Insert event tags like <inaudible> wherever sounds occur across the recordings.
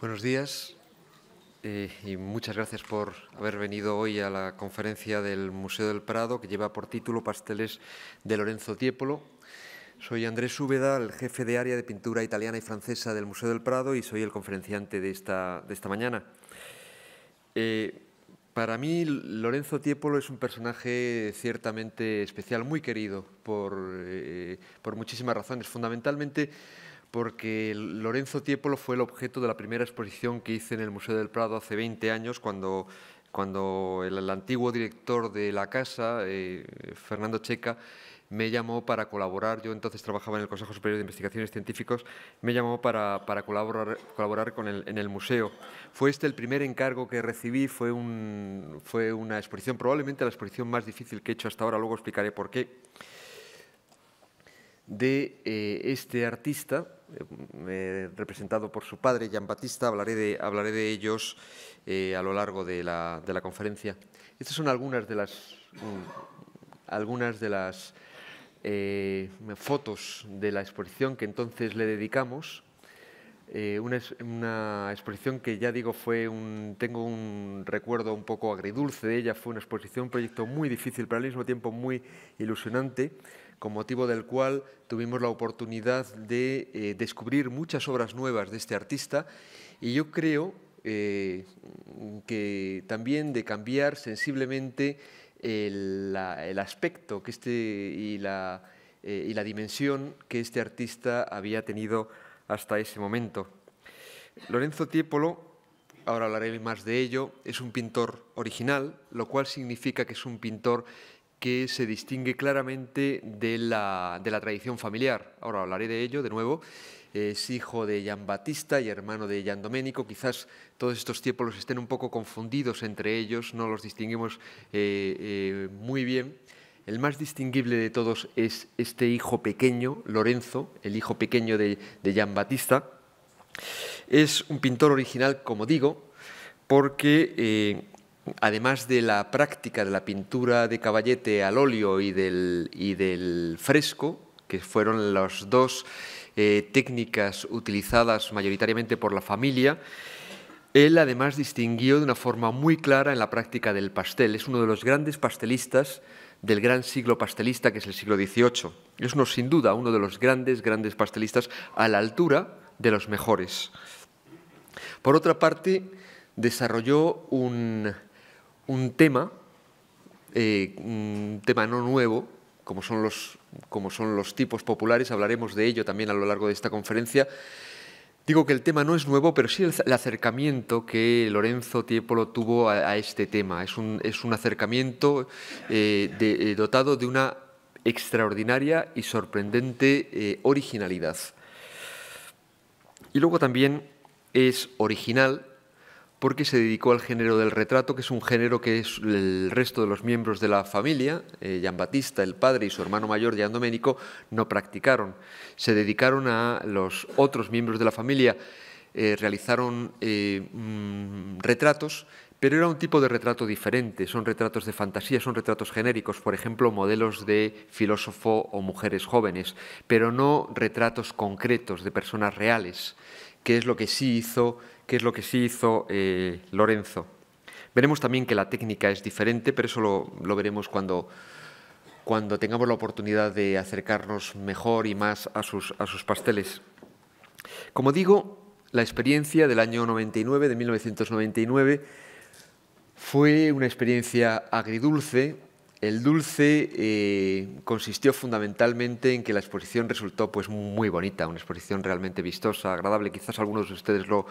Buenos días eh, y muchas gracias por haber venido hoy a la conferencia del Museo del Prado que lleva por título Pasteles de Lorenzo Tiepolo. Soy Andrés Úbeda, el jefe de área de pintura italiana y francesa del Museo del Prado y soy el conferenciante de esta, de esta mañana. Eh, para mí, Lorenzo Tiepolo es un personaje ciertamente especial, muy querido por, eh, muchísimas razones, fundamentalmente porque Lorenzo Tiepolo fue el objeto de la primera exposición que hice en el Museo del Prado hace 20 años, cuando, cuando el, antiguo director de la casa, eh, Fernando Checa, me llamó para colaborar, yo entonces trabajaba en el Consejo Superior de Investigaciones Científicas, me llamó para, colaborar, con el, en el museo. Fue este el primer encargo que recibí, fue, una exposición, probablemente la exposición más difícil que he hecho hasta ahora, luego explicaré por qué, de eh, este artista, eh, representado por su padre, Jean Batista. Hablaré de, ellos eh, a lo largo de la, conferencia. Estas son algunas de las, mm, algunas de las eh, fotos de la exposición que entonces le dedicamos. Eh, una, exposición que ya digo fue un, tengo un recuerdo un poco agridulce de ella, fue una exposición, un proyecto muy difícil, pero al mismo tiempo muy ilusionante, con motivo del cual tuvimos la oportunidad de eh, descubrir muchas obras nuevas de este artista y yo creo que también de cambiar sensiblemente el, aspecto que este, y, la, eh, y la dimensión que este artista había tenido hasta ese momento. Lorenzo Tiepolo ahora hablaré más de ello, es un pintor original, lo cual significa que es un pintor que se distingue claramente de la, de la tradición familiar. Ahora hablaré de ello de nuevo es hijo de Gian Battista y hermano de Gian Domenico. Quizás todos estos tiempos estén un poco confundidos entre ellos, no los distinguimos eh, eh, muy bien. El más distinguible de todos es este hijo pequeño, Lorenzo, el hijo pequeño de, de Gian Es un pintor original, como digo, porque eh, además de la práctica de la pintura de caballete al óleo y del fresco, que fueron los dos eh, técnicas utilizadas mayoritariamente por la familia. Él además distinguió de una forma muy clara en la práctica del pastel. Es uno de los grandes pastelistas del gran siglo pastelista, que es el siglo XVIII. Es uno, sin duda, uno de los grandes, grandes pastelistas a la altura de los mejores. Por otra parte, desarrolló un, tema, eh, un tema no nuevo, como son los como son los tipos populares, hablaremos de ello también a lo largo de esta conferencia. Digo que el tema no es nuevo, pero sí el, acercamiento que Lorenzo Tiepolo tuvo a, este tema. Es un, acercamiento eh, eh, dotado de una extraordinaria y sorprendente eh, originalidad. Y luego también es original porque se dedicó al género del retrato, que es un género que el resto de los miembros de la familia, eh, el padre, y su hermano mayor, Gian Domenico, no practicaron. Se dedicaron a los otros miembros de la familia, eh, realizaron eh, mm, retratos, pero era un tipo de retrato diferente, son retratos de fantasía, son retratos genéricos, por ejemplo, modelos de filósofo o mujeres jóvenes, pero no retratos concretos de personas reales, que es lo que sí hizo que es lo que sí hizo eh, Lorenzo. Veremos también que la técnica es diferente, pero eso lo, veremos cuando, cuando, tengamos la oportunidad de acercarnos mejor y más a sus, a sus pasteles. Como digo, la experiencia del año 99, de 1999, fue una experiencia agridulce. El dulce eh, consistió fundamentalmente en que la exposición resultó pues, muy bonita, una exposición realmente vistosa, agradable. Quizás algunos de ustedes lo,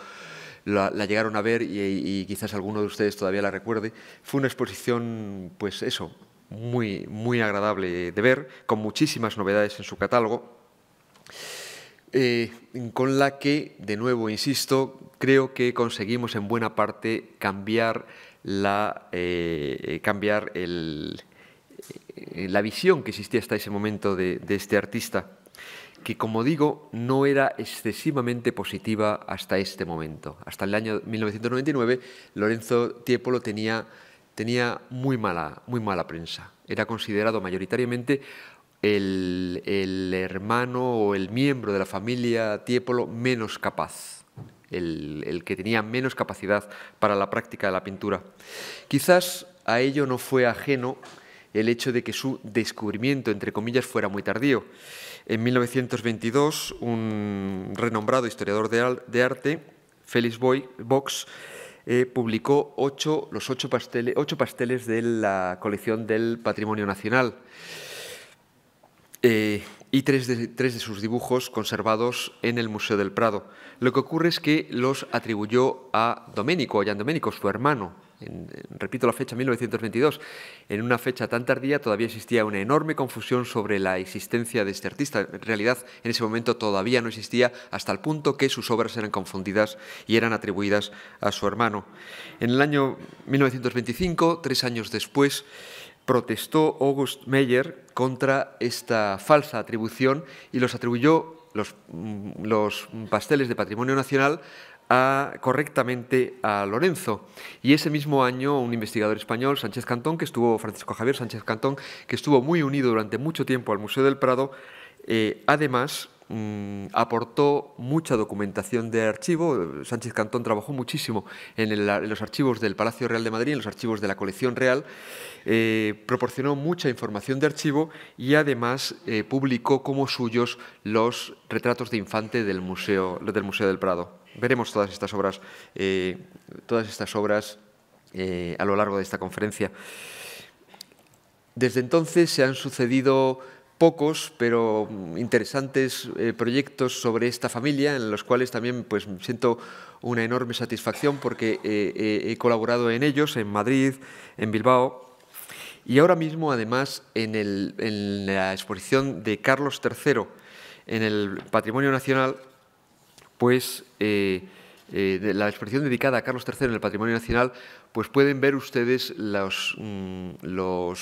la, llegaron a ver y, quizás alguno de ustedes todavía la recuerde. Fue una exposición, pues eso, muy, muy agradable de ver, con muchísimas novedades en su catálogo. Eh, con la que, de nuevo, insisto, creo que conseguimos en buena parte cambiar, la, eh, cambiar eh, la visión que existía hasta ese momento de, de este artista que como digo no era excesivamente positiva hasta este momento. Hasta el año 1999 Lorenzo Tiepolo tenía, tenía muy, mala, muy mala prensa. Era considerado mayoritariamente el, el, hermano o el miembro de la familia Tiepolo menos capaz, el, el, que tenía menos capacidad para la práctica de la pintura. Quizás a ello no fue ajeno el hecho de que su descubrimiento, entre comillas, fuera muy tardío. En 1922, un renombrado historiador de, arte, Félix Boy, Box, eh, publicó ocho, los ocho pasteles, de la colección del Patrimonio Nacional eh, y tres de, sus dibujos conservados en el Museo del Prado. Lo que ocurre es que los atribuyó a Domenico, a Gian Domenico, su hermano, repito la fecha, 1922, en una fecha tan tardía todavía existía una enorme confusión sobre la existencia de este artista. En realidad, en ese momento todavía no existía hasta el punto que sus obras eran confundidas y eran atribuidas a su hermano. En el año 1925, tres años después, protestó August Meyer contra esta falsa atribución y los atribuyó los, mm, los pasteles de patrimonio nacional correctamente a Lorenzo. Y ese mismo año un investigador español, Sánchez Cantón, que estuvo, Francisco Javier Sánchez Cantón, que estuvo muy unido durante mucho tiempo al Museo del Prado, eh, además mm, aportó mucha documentación de archivo. Sánchez Cantón trabajó muchísimo en, los archivos del Palacio Real de Madrid, en los archivos de la colección real, eh, proporcionó mucha información de archivo y además eh, publicó como suyos los retratos de infante del Museo, del, Museo del Prado. Veremos todas estas obras, eh, todas estas obras eh, a lo largo de esta conferencia. Desde entonces se han sucedido pocos pero interesantes eh, proyectos sobre esta familia, en los cuales también pues, siento una enorme satisfacción porque he colaborado en ellos, en Madrid, en Bilbao, y ahora mismo además en la exposición de Carlos III en el Patrimonio Nacional pues la exposición dedicada a Carlos III en el Patrimonio Nacional, pues pueden ver ustedes los, mm, mm,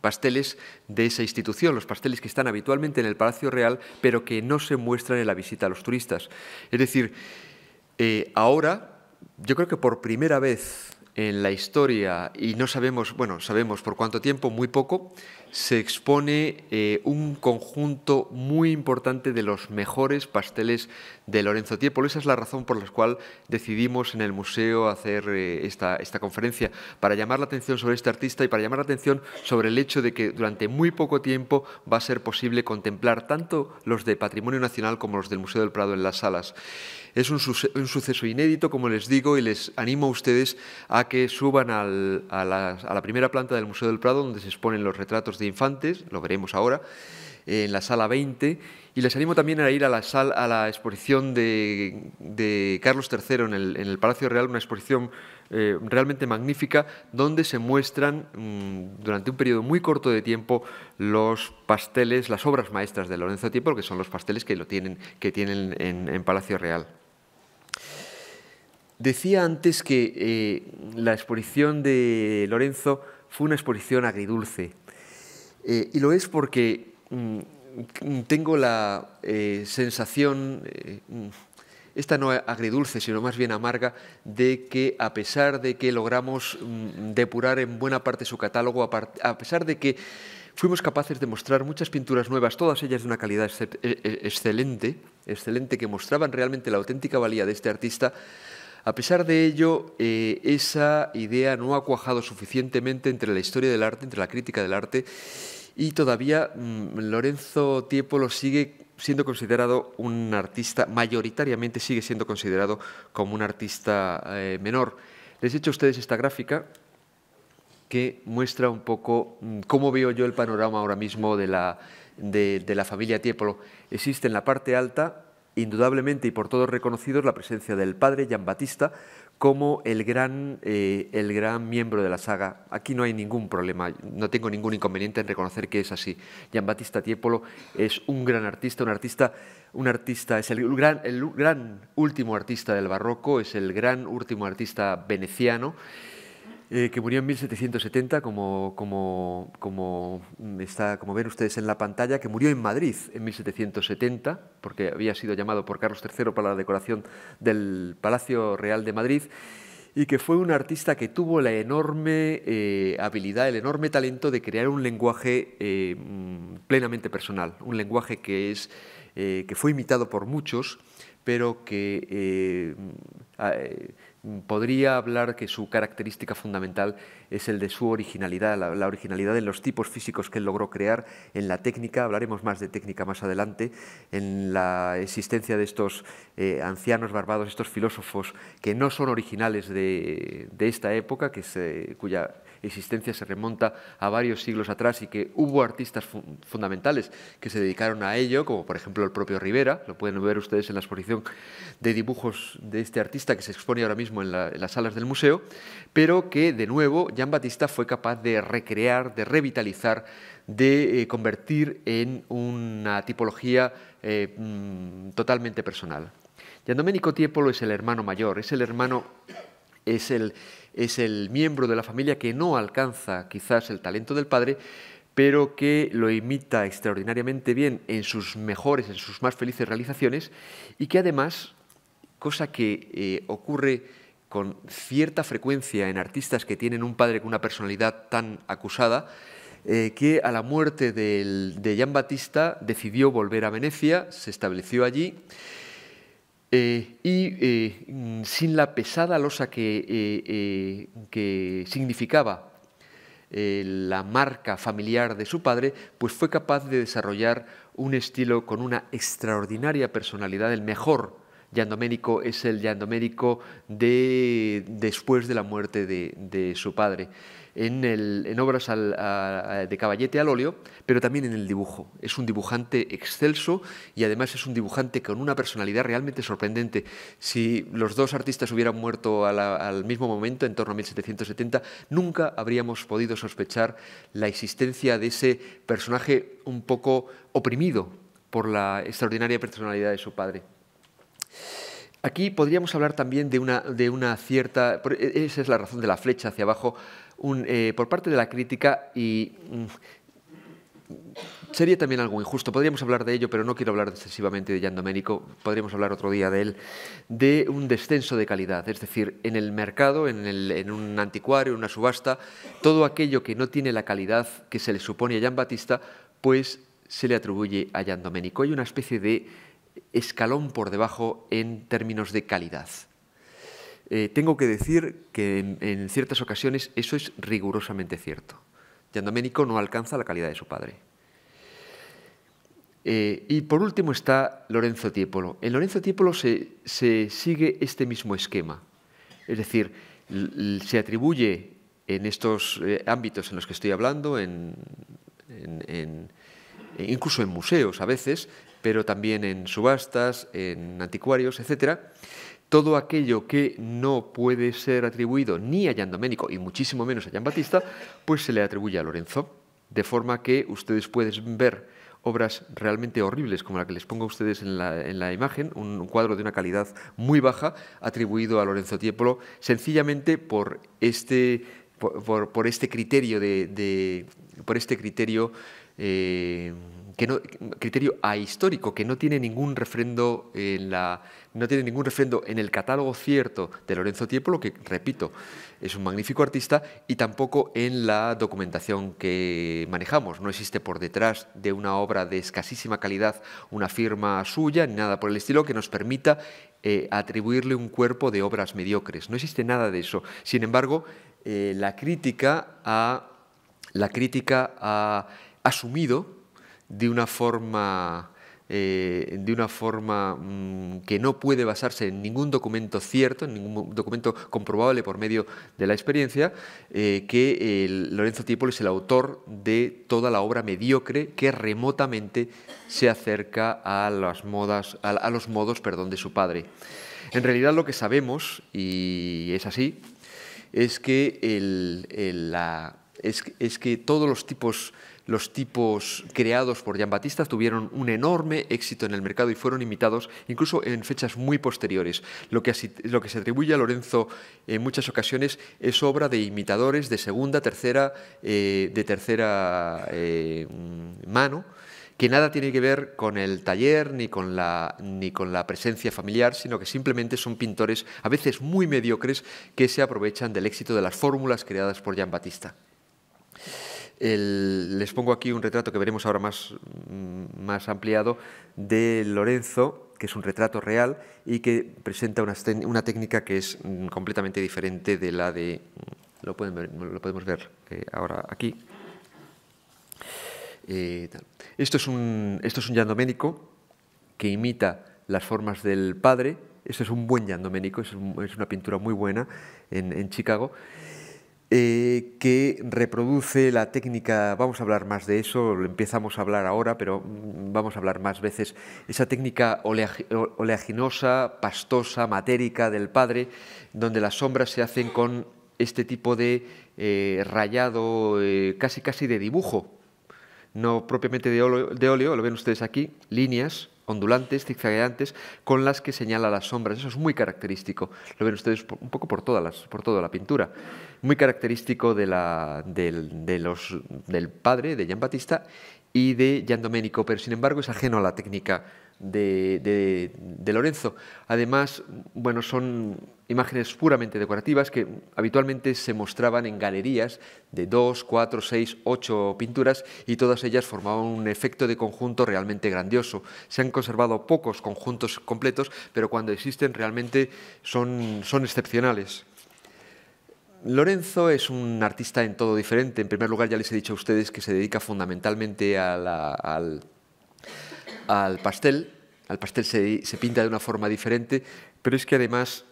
pasteles de esa institución, los pasteles que están habitualmente en el Palacio Real, pero que no se muestran en la visita a los turistas. Es decir, eh, ahora yo creo que por primera vez en la historia, y no sabemos, bueno, sabemos por cuánto tiempo, muy poco, se expone un conjunto muy importante de los mejores pasteles de Lorenzo Tiepolo. Esa es la razón por la cual decidimos en el museo hacer eh, esta, esta conferencia, para llamar la atención sobre este artista y para llamar la atención sobre el hecho de que durante muy poco tiempo va a ser posible contemplar tanto los de Patrimonio Nacional como los del Museo del Prado en las salas. Es un, suceso inédito, como les digo, y les animo a ustedes a que suban a, la, a la primera planta del Museo del Prado, donde se exponen los retratos de infantes, lo veremos ahora, en la sala 20. Y les animo también a ir a la, a la exposición de, Carlos III en el, Palacio Real, una exposición eh, realmente magnífica, donde se muestran mm, durante un periodo muy corto de tiempo los pasteles, las obras maestras de Lorenzo Tiempo, que son los pasteles que, lo tienen, que tienen en, Palacio Real. Decía antes que eh, la exposición de Lorenzo fue una exposición agridulce, eh, y lo es porque Mm, tengo la eh, sensación, eh, mm, esta no agridulce, sino más bien amarga, de que a pesar de que logramos mm, depurar en buena parte su catálogo, a, pesar de que fuimos capaces de mostrar muchas pinturas nuevas, todas ellas de una calidad e, e, excelente, excelente, que mostraban realmente la auténtica valía de este artista, a pesar de ello, eh, esa idea no ha cuajado suficientemente entre la historia del arte, entre la crítica del arte y todavía mm, Lorenzo Tiepolo sigue siendo considerado un artista, mayoritariamente sigue siendo considerado como un artista eh, menor. Les he hecho a ustedes esta gráfica que muestra un poco mm, cómo veo yo el panorama ahora mismo de la, de la familia Tiepolo. Existe en la parte alta indudablemente y por todos reconocidos la presencia del padre Giambattista como el gran, eh, el gran miembro de la saga. Aquí no hay ningún problema, no tengo ningún inconveniente en reconocer que es así. Battista Tiepolo es un gran artista, un artista, un artista es el gran, el gran último artista del barroco, es el gran último artista veneciano. Eh, que murió en 1770, como, como, como, está, como ven ustedes en la pantalla, que murió en Madrid en 1770, porque había sido llamado por Carlos III para la decoración del Palacio Real de Madrid, y que fue un artista que tuvo la enorme eh, habilidad, el enorme talento de crear un lenguaje eh, mm, plenamente personal, un lenguaje que, es, que fue imitado por muchos, pero que mm, podría hablar que su característica fundamental es el de su originalidad, la, originalidad en los tipos físicos que él logró crear, en la técnica, hablaremos más de técnica más adelante, en la existencia de estos eh, ancianos barbados, estos filósofos que no son originales de, esta época, que cuya existencia se remonta a varios siglos atrás y que hubo artistas fundamentales que se dedicaron a ello, como por ejemplo el propio Rivera, lo pueden ver ustedes en la exposición de dibujos de este artista que se expone ahora mismo en, las salas del museo, pero que de nuevo Jean Batista fue capaz de recrear, de revitalizar, de eh, convertir en una tipología eh, mm, totalmente personal. Domenico Tiepolo es el hermano mayor, es el hermano es el, miembro de la familia que no alcanza quizás el talento del padre, pero que lo imita extraordinariamente bien en sus mejores, en sus más felices realizaciones, y que además, cosa que eh, ocurre con cierta frecuencia en artistas que tienen un padre con una personalidad tan acusada, eh, que a la muerte de Gian Battista decidió volver a Venecia, se estableció allí, eh, y eh, mm, sin la pesada losa que, eh, significaba la marca familiar de su padre, pues fue capaz de desarrollar un estilo con una extraordinaria personalidad, el mejor Giandomenico es el Giandomenico después de la muerte de su padre en, el, en obras de caballete al óleo, pero también en el dibujo. Es un dibujante excelso y además es un dibujante con una personalidad realmente sorprendente. Si los dos artistas hubieran muerto al mismo momento, en torno a 1770, nunca habríamos podido sospechar la existencia de ese personaje un poco oprimido por la extraordinaria personalidad de su padre. Aquí podríamos hablar también de una, de una, cierta, e, esa es la razón de la flecha hacia abajo, eh, por parte de la crítica y mm, sería también algo injusto. Podríamos hablar de ello, pero no quiero hablar excesivamente de Jan Domenico, podríamos hablar otro día de él, de un descenso de calidad. Es decir, en el mercado, en, un anticuario, en una subasta, todo aquello que no tiene la calidad que se le supone a Jan Batista, pues se le atribuye a Jan Domenico. Hay una especie de escalón por debajo en términos de calidad. Eh, tengo que decir que en, ciertas ocasiones eso es rigurosamente cierto. Giandomenico no alcanza la calidad de su padre. Eh, y por último está Lorenzo Tiepolo. En Lorenzo Tiepolo se, sigue este mismo esquema. Es decir, se atribuye en estos eh, ámbitos en los que estoy hablando, incluso en museos a veces, pero también en subastas, en anticuarios, etcétera, todo aquello que no puede ser atribuido ni a Gian Domenico y muchísimo menos a Gian Batista, pues se le atribuye a Lorenzo, de forma que ustedes pueden ver obras realmente horribles, como la que les pongo a ustedes en la, imagen, un, cuadro de una calidad muy baja, atribuido a Lorenzo Tiepolo, sencillamente por este, este criterio de, por este criterio eh, que no, criterio ahistórico, que no tiene ningún refrendo en la, no tiene ningún refrendo en el catálogo cierto de Lorenzo Tiepolo, que repito, es un magnífico artista, y tampoco en la documentación que manejamos. No existe por detrás de una obra de escasísima calidad una firma suya, ni nada por el estilo, que nos permita eh, atribuirle un cuerpo de obras mediocres. No existe nada de eso. Sin embargo, eh, la crítica ha, la crítica ha asumido de una forma, eh, de una forma mm, que no puede basarse en ningún documento cierto, en ningún documento comprobable por medio de la experiencia, eh, que Lorenzo Tiepolo es el autor de toda la obra mediocre que remotamente se acerca a, las modas, a, los modos perdón, de su padre. En realidad lo que sabemos, y es así, es que, es que todos los tipos los tipos creados por Jean Batista tuvieron un enorme éxito en el mercado y fueron imitados incluso en fechas muy posteriores. Lo que, se atribuye a Lorenzo en muchas ocasiones es obra de imitadores de segunda, tercera, eh, de tercera eh, mano que nada tiene que ver con el taller ni con, la, ni con la presencia familiar, sino que simplemente son pintores a veces muy mediocres que se aprovechan del éxito de las fórmulas creadas por Jean Batista les pongo aquí un retrato que veremos ahora más, mm, más ampliado de Lorenzo, que es un retrato real y que presenta una, técnica que es mm, completamente diferente de la de... Mm, lo, podemos ver eh, ahora aquí. Eh, esto, es un, esto es un que imita las formas del padre. Esto es un buen yandoménico, es, una pintura muy buena en Chicago. Eh, que reproduce la técnica, vamos a hablar más de eso, lo empezamos a hablar ahora, pero mm, vamos a hablar más veces, esa técnica oleaginosa, pastosa, matérica del padre, donde las sombras se hacen con este tipo de eh, rayado eh, casi casi de dibujo, no propiamente de de óleo, lo ven ustedes aquí, líneas, ondulantes, zigzagueantes, con las que señala las sombras. Eso es muy característico. Lo ven ustedes un poco por, todas por toda la pintura. Muy característico de la, del, de los, del padre, de Gian Battista, y de Gian Domenico, pero sin embargo es ajeno a la técnica de, Lorenzo. Además, bueno, son imágenes puramente decorativas que habitualmente se mostraban en galerías de dos, cuatro, seis, ocho pinturas y todas ellas formaban un efecto de conjunto realmente grandioso. Se han conservado pocos conjuntos completos, pero cuando existen realmente son, son excepcionales. Lorenzo es un artista en todo diferente. En primer lugar, ya les he dicho a ustedes que se dedica fundamentalmente al al pastel. Al pastel se, pinta de una forma diferente, pero es que además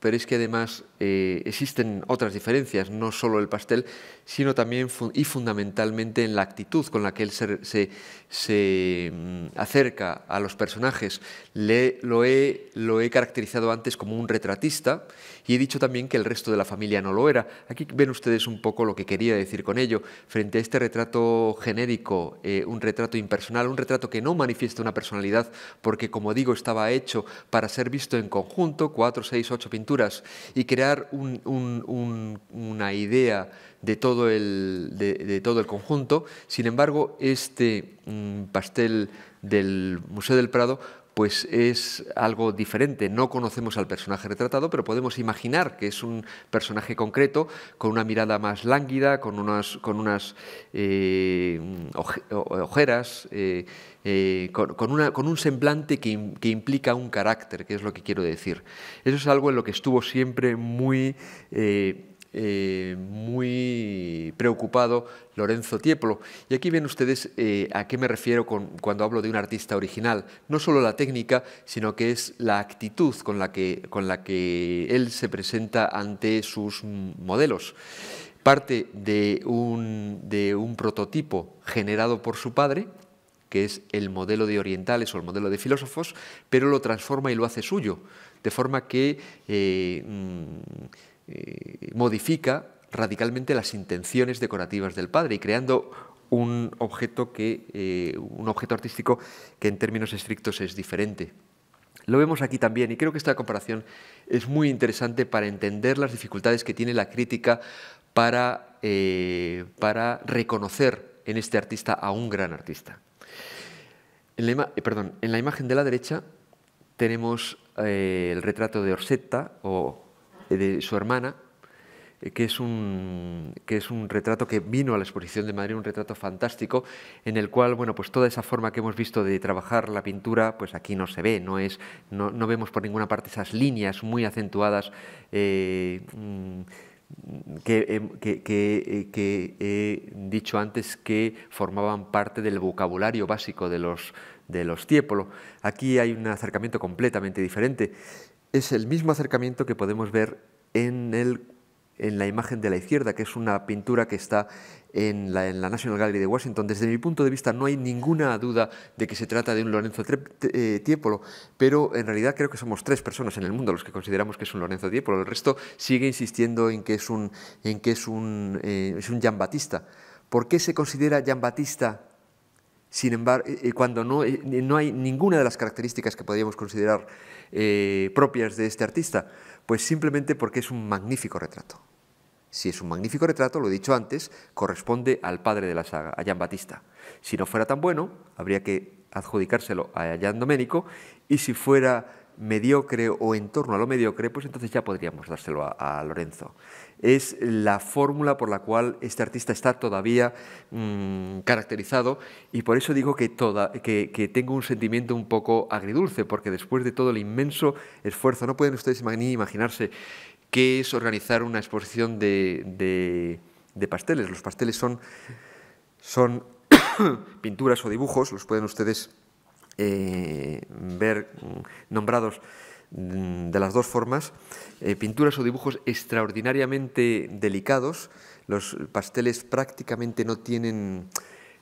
pero es que además eh, existen otras diferencias, no solo el pastel, sino también y fundamentalmente en la actitud con la que él se, mm, acerca a los personajes. lo, he, lo he caracterizado antes como un retratista y he dicho también que el resto de la familia no lo era. Aquí ven ustedes un poco lo que quería decir con ello. Frente a este retrato genérico, eh, un retrato impersonal, un retrato que no manifiesta una personalidad, porque como digo, estaba hecho para ser visto en conjunto, cuatro, seis, ocho pinturas, y crear una idea de todo, el, de, todo el conjunto. Sin embargo, este mm, pastel del Museo del Prado pues es algo diferente. No conocemos al personaje retratado, pero podemos imaginar que es un personaje concreto con una mirada más lánguida, con unas, con unas eh, ojeras, eh, eh, con, un semblante que, implica un carácter, que es lo que quiero decir. Eso es algo en lo que estuvo siempre muy eh, muy preocupado Lorenzo Tiepolo. Y aquí ven ustedes eh, a qué me refiero con, cuando hablo de un artista original. No solo la técnica, sino que es la actitud con la que, con la que él se presenta ante sus modelos. Parte de un, de un prototipo generado por su padre, que es el modelo de orientales o el modelo de filósofos, pero lo transforma y lo hace suyo, de forma que eh, mm, eh, modifica radicalmente las intenciones decorativas del padre y creando un objeto, que, eh, un objeto artístico que en términos estrictos es diferente. Lo vemos aquí también y creo que esta comparación es muy interesante para entender las dificultades que tiene la crítica para, eh, reconocer en este artista a un gran artista. En la, imagen de la derecha tenemos el retrato de Orsetta o eh, de su hermana, eh, que es, un, que es un retrato que vino a la exposición de Madrid, un retrato fantástico, en el cual, bueno, pues toda esa forma que hemos visto de trabajar la pintura, pues aquí no se ve, no, es, no, vemos por ninguna parte esas líneas muy acentuadas eh, mm, que, que, que, he dicho antes que formaban parte del vocabulario básico de los, de los tiepolo. Aquí hay un acercamiento completamente diferente es el mismo acercamiento que podemos ver en, el, en la imagen de la izquierda, que es una pintura que está en la, National Gallery de Washington. Desde mi punto de vista no hay ninguna duda de que se trata de un Lorenzo eh, Tiepolo, pero en realidad creo que somos tres personas en el mundo los que consideramos que es un Lorenzo Tiepolo. El resto sigue insistiendo en que es un, en que es un, eh, es un ¿Por qué se considera jean sin embargo, eh, cuando no hay ninguna de las características que podríamos considerar eh, propias de este artista? Pues simplemente porque es un magnífico retrato. Si es un magnífico retrato, lo he dicho antes, corresponde al padre de la saga, a Jean Batista. Si no fuera tan bueno, habría que adjudicárselo a Jean Domenico y si fuera mediocre o en torno a lo mediocre, pues entonces ya podríamos dárselo a Lorenzo es la fórmula por la cual este artista está todavía mm, caracterizado y por eso digo que, toda, tengo un sentimiento un poco agridulce, porque después de todo el inmenso esfuerzo, no pueden ustedes ni imaginarse qué es organizar una exposición de, de, pasteles. Los pasteles son, <coughs> pinturas o dibujos, los pueden ustedes eh, ver mm, nombrados Mm, de las dos formas, eh, pinturas o dibujos extraordinariamente delicados, los pasteles prácticamente no tienen,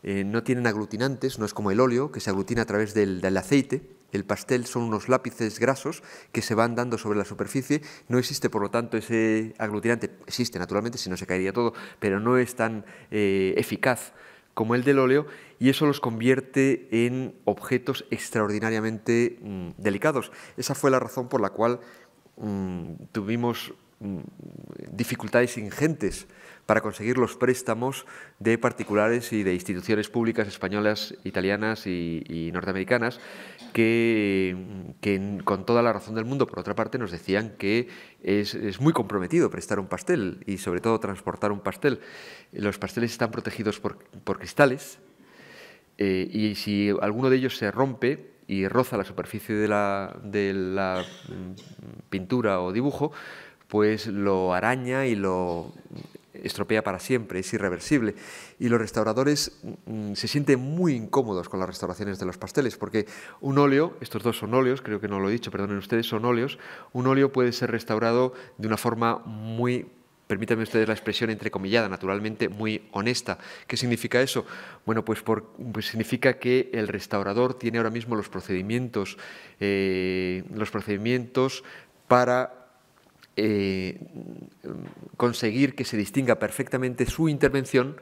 eh, no tienen aglutinantes, no es como el óleo que se aglutina a través del, aceite, el pastel son unos lápices grasos que se van dando sobre la superficie. No existe, por lo tanto, ese aglutinante. Existe, naturalmente, si no se caería todo, pero no es tan eh, eficaz como el del óleo y eso los convierte en objetos extraordinariamente mm, delicados. Esa fue la razón por la cual mm, tuvimos mm, dificultades ingentes para conseguir los préstamos de particulares y de instituciones públicas españolas, italianas y, norteamericanas, que, con toda la razón del mundo, por otra parte, nos decían que es, muy comprometido prestar un pastel y sobre todo transportar un pastel. Los pasteles están protegidos por, cristales eh, y si alguno de ellos se rompe, y roza la superficie de la, mm, pintura o dibujo, pues lo araña y lo, estropea para siempre, es irreversible. Y los restauradores mm, mm, se sienten muy incómodos con las restauraciones de los pasteles, porque un óleo, estos dos son óleos, creo que no lo he dicho, perdonen ustedes, son óleos, un óleo puede ser restaurado de una forma muy permítanme ustedes la expresión entrecomillada, naturalmente muy honesta. ¿Qué significa eso? Bueno, pues, por, pues significa que el restaurador tiene ahora mismo los procedimientos, eh, los procedimientos para eh, conseguir que se distinga perfectamente su intervención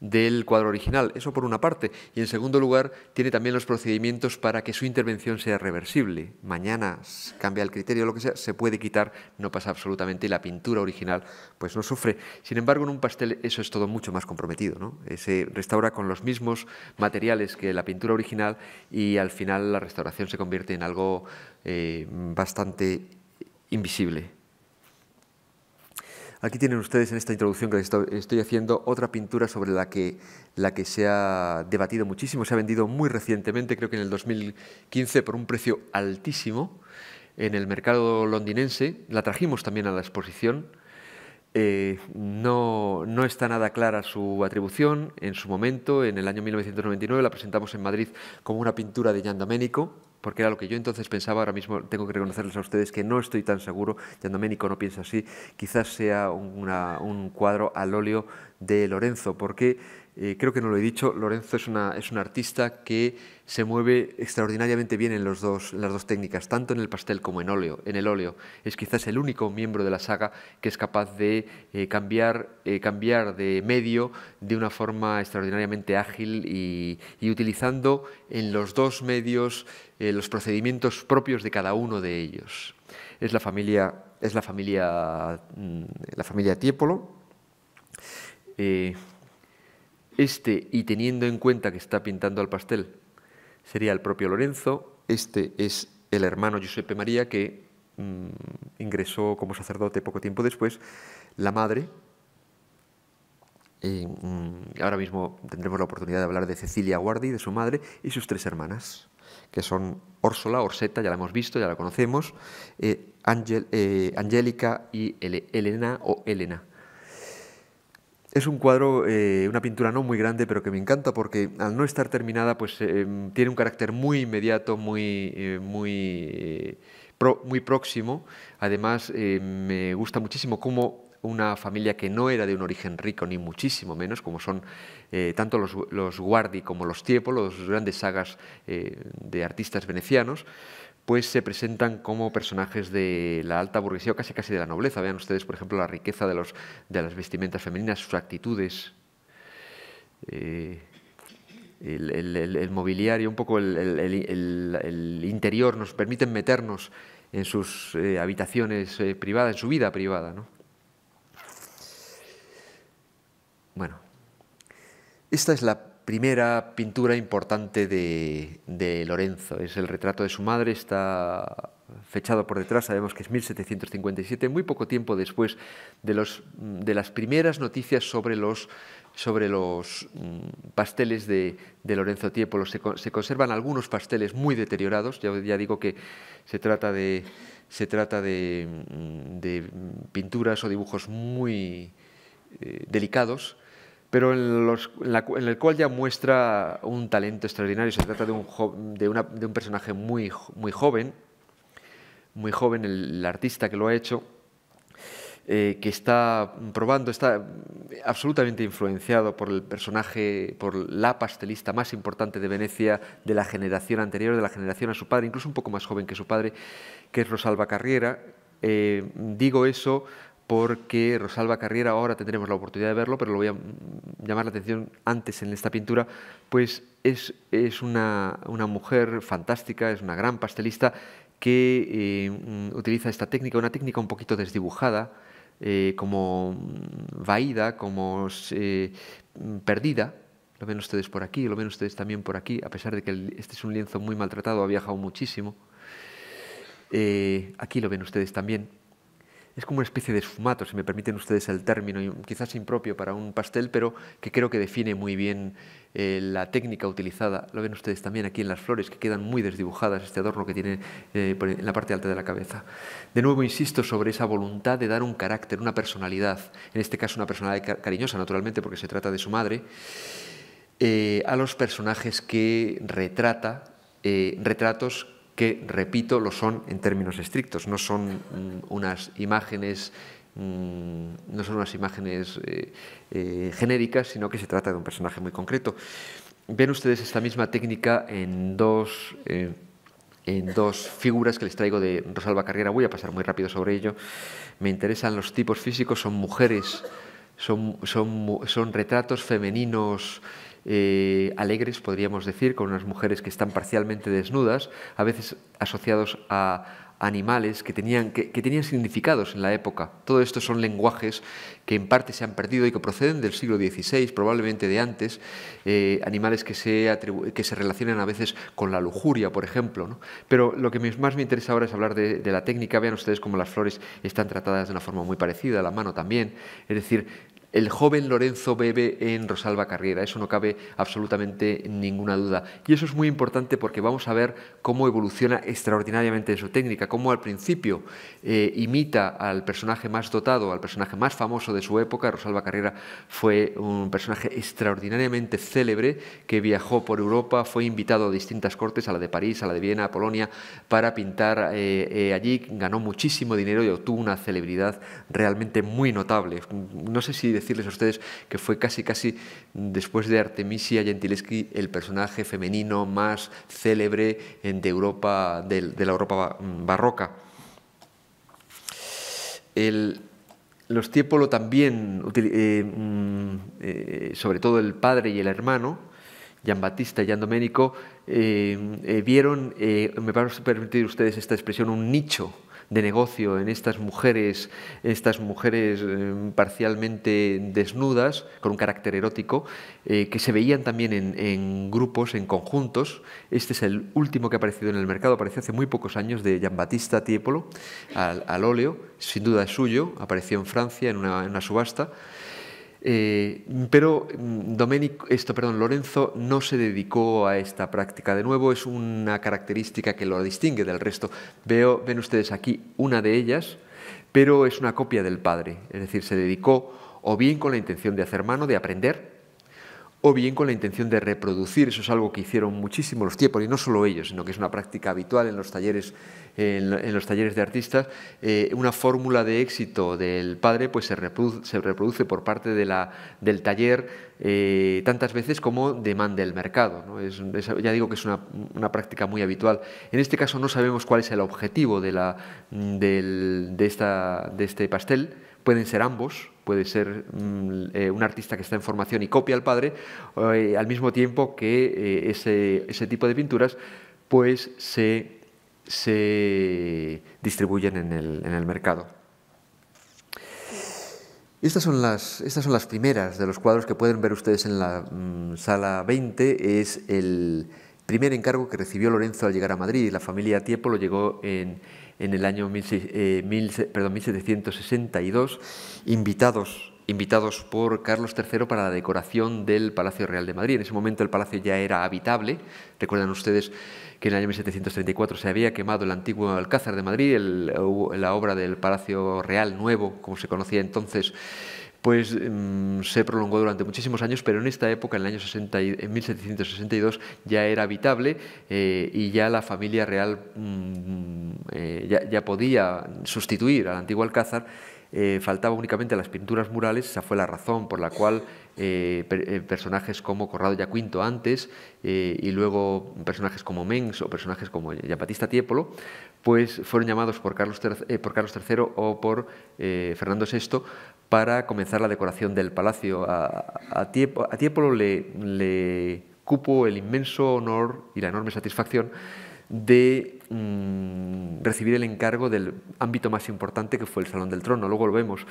del cuadro original. Eso por una parte. Y en segundo lugar, tiene también los procedimientos para que su intervención sea reversible. Mañana cambia el criterio, lo que sea, se puede quitar, no pasa absolutamente y la pintura original pues no sufre. Sin embargo, en un pastel eso es todo mucho más comprometido. ¿no? Eh, se restaura con los mismos materiales que la pintura original y al final la restauración se convierte en algo eh, bastante invisible. Aquí tienen ustedes en esta introducción que estoy haciendo otra pintura sobre la que, la que se ha debatido muchísimo, se ha vendido muy recientemente, creo que en el 2015, por un precio altísimo en el mercado londinense. La trajimos también a la exposición. Eh, no, no, está nada clara su atribución en su momento. En el año 1999 la presentamos en Madrid como una pintura de Gian Domenico porque era lo que yo entonces pensaba, ahora mismo tengo que reconocerles a ustedes que no estoy tan seguro, doménico no piensa así, quizás sea un cuadro al óleo de Lorenzo, porque eh, creo que no lo he dicho, Lorenzo es, una, es un artista que se mueve extraordinariamente bien en, los dos, las dos técnicas, tanto en el pastel como en, óleo, en el óleo. Es quizás el único miembro de la saga que es capaz de eh, cambiar, eh, cambiar de medio de una forma extraordinariamente ágil y utilizando en los dos medios eh, los procedimientos propios de cada uno de ellos. Es la familia, es la mm, la familia Tiepolo. Eh, este, y teniendo en cuenta que está pintando al pastel, sería el propio Lorenzo. Este es el hermano Giuseppe María que mm, ingresó como sacerdote poco tiempo después. La madre, eh, mm, ahora mismo tendremos la oportunidad de hablar de Cecilia Guardi, de su madre, y sus tres hermanas que son Órsola, Orseta, ya la hemos visto, ya la conocemos, eh, eh, Angélica y Elena o Elena. Es un cuadro, eh, una pintura no muy grande, pero que me encanta porque al no estar terminada, pues tiene un carácter muy inmediato, muy, muy, muy próximo. Además, me gusta muchísimo cómo una familia que no era de un origen rico, ni muchísimo menos, como son eh, tanto los, Guardi como los Tiepo, los grandes sagas eh, de artistas venecianos, pues se presentan como personajes de la alta burguesía o casi casi de la nobleza. Vean ustedes, por ejemplo, la riqueza de, los, de las vestimentas femeninas, sus actitudes, eh, el, mobiliario, un poco el, interior, nos permiten meternos en sus habitaciones privadas, en su vida privada. ¿no? Bueno, esta es la primera pintura importante de, Lorenzo. Es el retrato de su madre, está fechado por detrás, sabemos que es 1757, muy poco tiempo después de, las primeras noticias sobre los, mm, pasteles de, Lorenzo Tiepolo. Se, conservan algunos pasteles muy deteriorados, ya, digo que se trata, de, mm, pinturas o dibujos muy eh, delicados, pero en, los, el cual ya muestra un talento extraordinario. Se trata de un, personaje muy, muy joven, muy joven el, artista que lo ha hecho, eh, que está probando, está absolutamente influenciado por el personaje, por la pastelista más importante de Venecia de la generación anterior, de la generación a su padre, incluso un poco más joven que su padre, que es Rosalba Carriera. Eh, digo eso porque Rosalba Carriera, ahora tendremos la oportunidad de verlo, pero lo voy a llamar la atención antes en esta pintura, pues es, una, mujer fantástica, es una gran pastelista que eh, utiliza esta técnica, una técnica un poquito desdibujada, eh, como vaída, como eh, perdida. Lo ven ustedes por aquí, lo ven ustedes también por aquí, a pesar de que este es un lienzo muy maltratado, ha viajado muchísimo. aquí lo ven ustedes también es como una especie de esfumato, si me permiten ustedes el término, quizás impropio para un pastel, pero que creo que define muy bien eh, la técnica utilizada. Lo ven ustedes también aquí en las flores, que quedan muy desdibujadas, este adorno que tiene eh, en la parte alta de la cabeza. De nuevo, insisto sobre esa voluntad de dar un carácter, una personalidad, en este caso una personalidad cariñosa, naturalmente, porque se trata de su madre, eh, a los personajes que retrata, retratos que, repito, lo son en términos estrictos, no son mm, unas imágenes mm, no son unas imágenes eh, eh, genéricas, sino que se trata de un personaje muy concreto. Ven ustedes esta misma técnica en dos, eh, en dos figuras que les traigo de Rosalba Carrera. Voy a pasar muy rápido sobre ello. Me interesan los tipos físicos, son mujeres, son, son, son retratos femeninos eh, alegres, podríamos decir, con unas mujeres que están parcialmente desnudas, a veces asociados a animales que tenían, que, tenían significados en la época. Todo esto son lenguajes que en parte se han perdido y que proceden del siglo XVI, probablemente de antes, eh, animales que se, que se relacionan a veces con la lujuria, por ejemplo. Pero lo que más me interesa ahora es hablar de, de la técnica. Vean ustedes cómo las flores están tratadas de una forma muy parecida, la mano también. Es decir, el joven Lorenzo bebe en Rosalba Carrera. eso no cabe absolutamente ninguna duda. Y eso es muy importante porque vamos a ver cómo evoluciona extraordinariamente su técnica, cómo al principio eh, imita al personaje más dotado, al personaje más famoso de su época. Rosalba Carrera fue un personaje extraordinariamente célebre que viajó por Europa, fue invitado a distintas cortes, a la de París, a la de Viena, a Polonia, para pintar eh, eh, allí, ganó muchísimo dinero y obtuvo una celebridad realmente muy notable. No sé si decirles a ustedes que fue casi, casi después de Artemisia Gentileschi el personaje femenino más célebre de, Europa, de, la Europa mm, barroca. los Tiepolo también, eh, mm, eh, sobre todo el padre y el hermano, Giambattista y Gian Domenico, eh, vieron, me van a permitir ustedes esta expresión, un nicho de negocio en estas mujeres, estas mujeres eh, parcialmente desnudas, con un carácter erótico, eh, que se veían también en, grupos, en conjuntos. Este es el último que ha aparecido en el mercado, apareció hace muy pocos años, de Giambattista Tiepolo, al, óleo, sin duda es suyo, apareció en Francia en en una subasta. Eh, pero mm, Domenico, esto, perdón, Lorenzo no se dedicó a esta práctica. De nuevo, es una característica que lo distingue del resto. Veo, ven ustedes aquí una de ellas, pero es una copia del padre. Es decir, se dedicó o bien con la intención de hacer mano, de aprender, o bien con la intención de reproducir, eso es algo que hicieron muchísimo los tiempos, y no solo ellos, sino que es una práctica habitual en los talleres, en los talleres de artistas, eh, una fórmula de éxito del padre pues se reproduce, se reproduce por parte de la, del taller eh, tantas veces como demanda el mercado. ya digo que es una, práctica muy habitual. En este caso no sabemos cuál es el objetivo de, la, de, esta, de este pastel, pueden ser ambos, puede ser mm, eh, un, artista que está en formación y copia al padre, eh, al mismo tiempo que eh, ese, tipo de pinturas pues se, distribuyen en el, mercado. Estas son, las, primeras de los cuadros que pueden ver ustedes en la mm, sala 20. Es el primer encargo que recibió Lorenzo al llegar a Madrid. La familia Tiepo lo llegó en en el año 1762, eh, invitados, invitados por Carlos III para la decoración del Palacio Real de Madrid. En ese momento el palacio ya era habitable. Recuerdan ustedes que en el año 1734 se había quemado el antiguo Alcázar de Madrid, la obra del Palacio Real Nuevo, como se conocía entonces pues em, se prolongó durante muchísimos años, pero en esta época, en el año en 1762, ya era habitable eh, y ya la familia real mm, eh, ya, podía sustituir al antiguo alcázar eh, faltaba únicamente las pinturas murales, esa fue la razón por la cual personajes como Corrado Yaquinto antes y luego personajes como Mengs o personajes como Giambattista Tiepolo, pues fueron llamados por Carlos, por Carlos III o por Fernando VI para comenzar la decoración del palacio. A, Tiepolo, le, cupo el inmenso honor y la enorme satisfacción de mm, recibir el encargo del ámbito más importante que fue el Salón del Trono, luego lo vemos,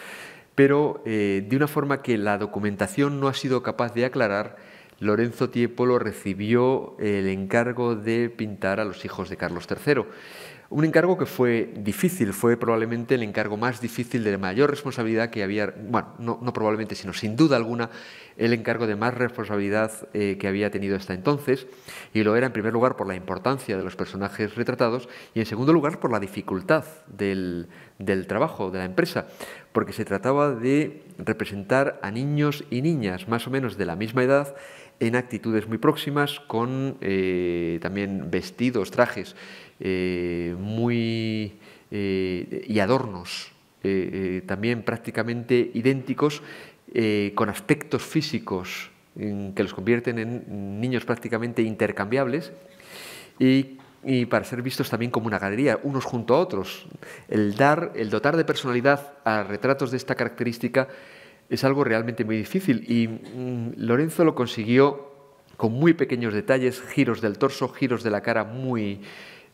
pero eh, de una forma que la documentación no ha sido capaz de aclarar, Lorenzo Tiepolo recibió el encargo de pintar a los hijos de Carlos III un encargo que fue difícil, fue probablemente el encargo más difícil de mayor responsabilidad que había, bueno, no, probablemente, sino sin duda alguna, el encargo de más responsabilidad eh, que había tenido hasta entonces, y lo era en primer lugar por la importancia de los personajes retratados y en segundo lugar por la dificultad del, trabajo de la empresa, porque se trataba de representar a niños y niñas más o menos de la misma edad en actitudes muy próximas, con eh, también vestidos, trajes eh, muy, eh, y adornos eh, también prácticamente idénticos, con aspectos físicos que los convierten en niños prácticamente intercambiables y, para ser vistos también como una galería, unos junto a otros. El, dar, el dotar de personalidad a retratos de esta característica es algo realmente muy difícil y mm, Lorenzo lo consiguió con muy pequeños detalles, giros del torso, giros de la cara muy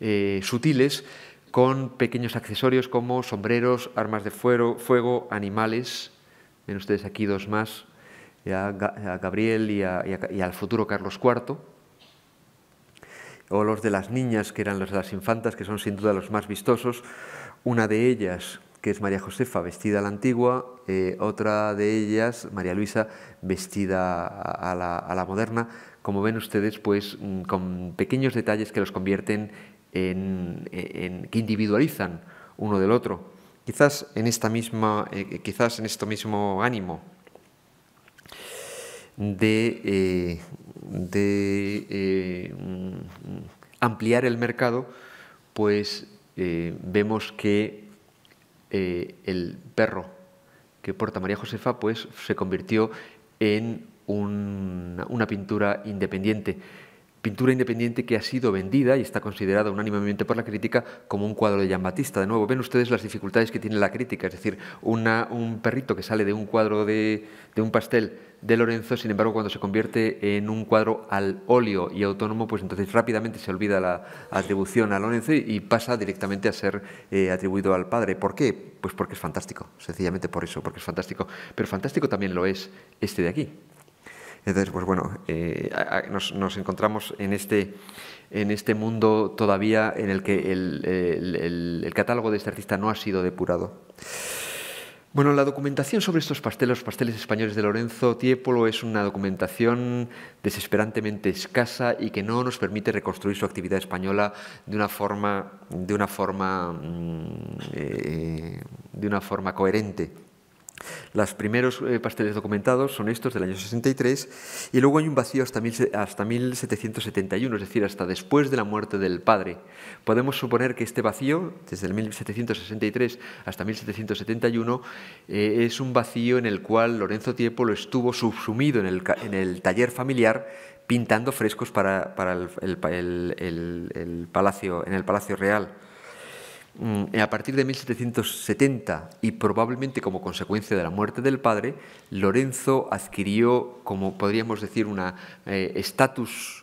eh, sutiles con pequeños accesorios como sombreros, armas de fuego, animales. Ven ustedes aquí dos más, a, Gabriel y, al futuro Carlos IV o los de las niñas, que eran los de las infantas, que son sin duda los más vistosos. Una de ellas, que es María Josefa, vestida a la antigua, eh, otra de ellas, María Luisa, vestida a la, a la, moderna. Como ven ustedes, pues mm, con pequeños detalles que los convierten en, que individualizan uno del otro. Quizás en, esta misma, eh, eh, quizás en este mismo ánimo de, eh, ampliar el mercado, pues vemos que el perro que porta María Josefa pues, se convirtió en una pintura independiente Pintura independiente que ha sido vendida y está considerada unánimemente por la crítica como un cuadro de Jean De nuevo, ven ustedes las dificultades que tiene la crítica, es decir, un perrito que sale de un cuadro de, un pastel de Lorenzo, sin embargo, cuando se convierte en un cuadro al óleo y autónomo, pues entonces rápidamente se olvida la atribución a Lorenzo y pasa directamente a ser eh, atribuido al padre. ¿Por qué? Pues porque es fantástico, sencillamente por eso, porque es fantástico. Pero fantástico también lo es este de aquí, entonces, pues bueno, eh, nos, encontramos en este, en este mundo todavía en el que el, catálogo de este artista no ha sido depurado. Bueno, la documentación sobre estos pasteles, los pasteles españoles de Lorenzo Tiepolo, es una documentación desesperantemente escasa y que no nos permite reconstruir su actividad española de una forma, de una forma, mm, eh, de una forma coherente. Los primeros eh, pasteles documentados son estos del año 63 y luego hay un vacío hasta, 1771, es decir, hasta después de la muerte del padre. Podemos suponer que este vacío, desde el 1763 hasta 1771, eh, es un vacío en el cual Lorenzo Tiepolo estuvo subsumido en el, taller familiar pintando frescos para, el, palacio, en el Palacio Real. Mm, a partir de 1770 y probablemente como consecuencia de la muerte del padre, Lorenzo adquirió, como podríamos decir, un eh, estatus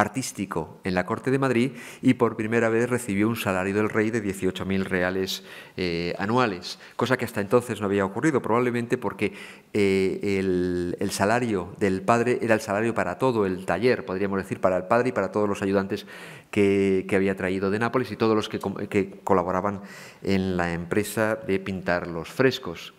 artístico en la corte de Madrid y por primera vez recibió un salario del rey de 18.000 reales eh, anuales, cosa que hasta entonces no había ocurrido, probablemente porque eh, el, salario del padre era el salario para todo el taller, podríamos decir, para el padre y para todos los ayudantes que, había traído de Nápoles y todos los que colaboraban en la empresa de pintar los frescos.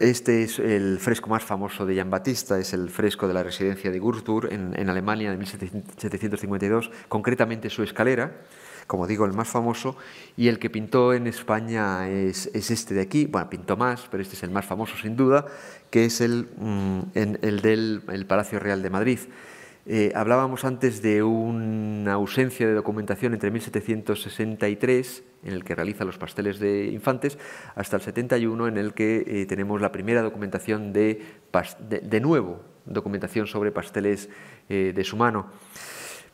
Este es el fresco más famoso de Jan Batista, es el fresco de la residencia de Gurtur en, Alemania de 1752, concretamente su escalera, como digo, el más famoso, y el que pintó en España es, este de aquí, bueno, pintó más, pero este es el más famoso sin duda, que es el, mm, del Palacio Real de Madrid. Eh, hablábamos antes de una ausencia de documentación entre 1763, en el que realiza los pasteles de infantes, hasta el 71, en el que eh, tenemos la primera documentación de, de, nuevo, documentación sobre pasteles eh, de su mano.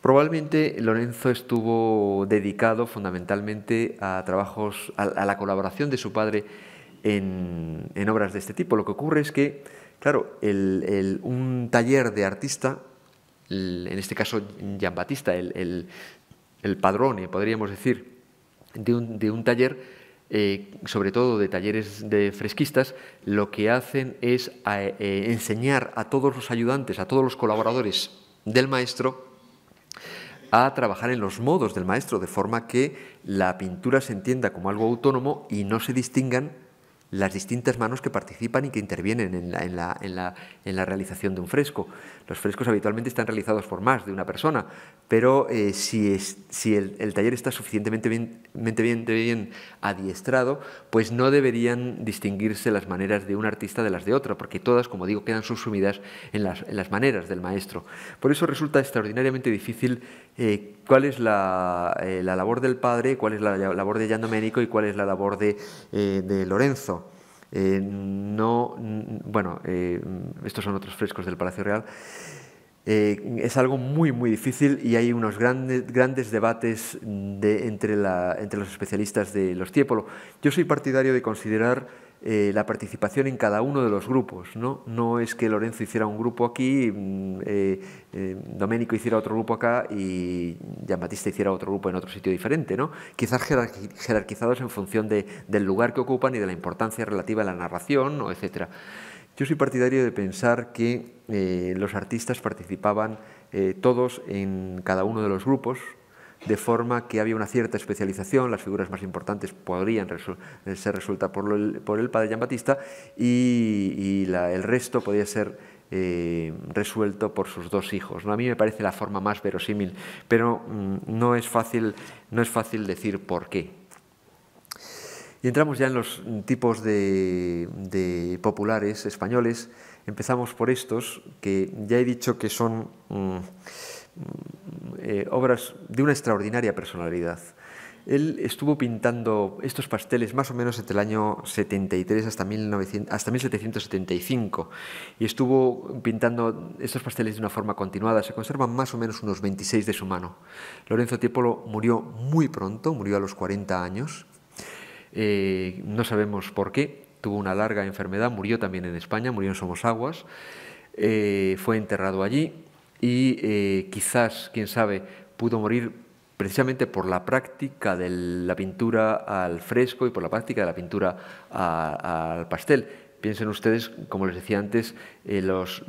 Probablemente Lorenzo estuvo dedicado fundamentalmente a trabajos, la colaboración de su padre en, obras de este tipo. Lo que ocurre es que, claro, un taller de artista en este caso jean Battista, el, padrone, podríamos decir, de un, taller, eh, sobre todo de talleres de fresquistas, lo que hacen es eh, eh, enseñar a todos los ayudantes, a todos los colaboradores del maestro, a trabajar en los modos del maestro, de forma que la pintura se entienda como algo autónomo y no se distingan las distintas manos que participan y que intervienen en la, realización de un fresco. Los frescos habitualmente están realizados por más de una persona, pero eh, si, el, taller está suficientemente bien, adiestrado, pues no deberían distinguirse las maneras de un artista de las de otro porque todas, como digo, quedan subsumidas en las, maneras del maestro. Por eso resulta extraordinariamente difícil eh, cuál es eh, la, labor del padre, cuál es la labor de Yandomérico y cuál es la labor de Lorenzo. Eh, no, bueno, eh, mm, estos son otros frescos del Palacio Real. Eh, es algo muy, muy difícil y hay unos grandes, grandes debates entre, entre los especialistas de los tiepolo. Yo soy partidario de considerar eh, la participación en cada uno de los grupos. ¿no? es que Lorenzo hiciera un grupo aquí, mm, eh, eh, Domenico hiciera otro grupo acá y Giambattista hiciera otro grupo en otro sitio diferente. ¿no? Quizás jerarquizados en función de, del lugar que ocupan y de la importancia relativa a la narración, o etc. Yo soy partidario de pensar que los artistas participaban todos en cada uno de los grupos, de forma que había una cierta especialización, las figuras más importantes podrían eh, ser resueltas por el, padre Jean y, el resto podía ser eh, resuelto por sus dos hijos. ¿no? A mí me parece la forma más verosímil, pero mm, no, es fácil, no es fácil decir por qué. Y entramos ya en los tipos de, populares españoles. Empezamos por estos, que ya he dicho que son... Mm, eh, obras de una extraordinaria personalidad. Él estuvo pintando estos pasteles más o menos entre el año 73 hasta, 1900, hasta 1775 y estuvo pintando estos pasteles de una forma continuada. Se conservan más o menos unos 26 de su mano. Lorenzo Tiepolo murió muy pronto, murió a los 40 años. Eh, no sabemos por qué, tuvo una larga enfermedad, murió también en España, murió en Somosaguas, eh, fue enterrado allí y eh, quizás, quién sabe, pudo morir precisamente por la práctica de la pintura al fresco y por la práctica de la pintura al pastel. Piensen ustedes, como les decía antes, eh, los,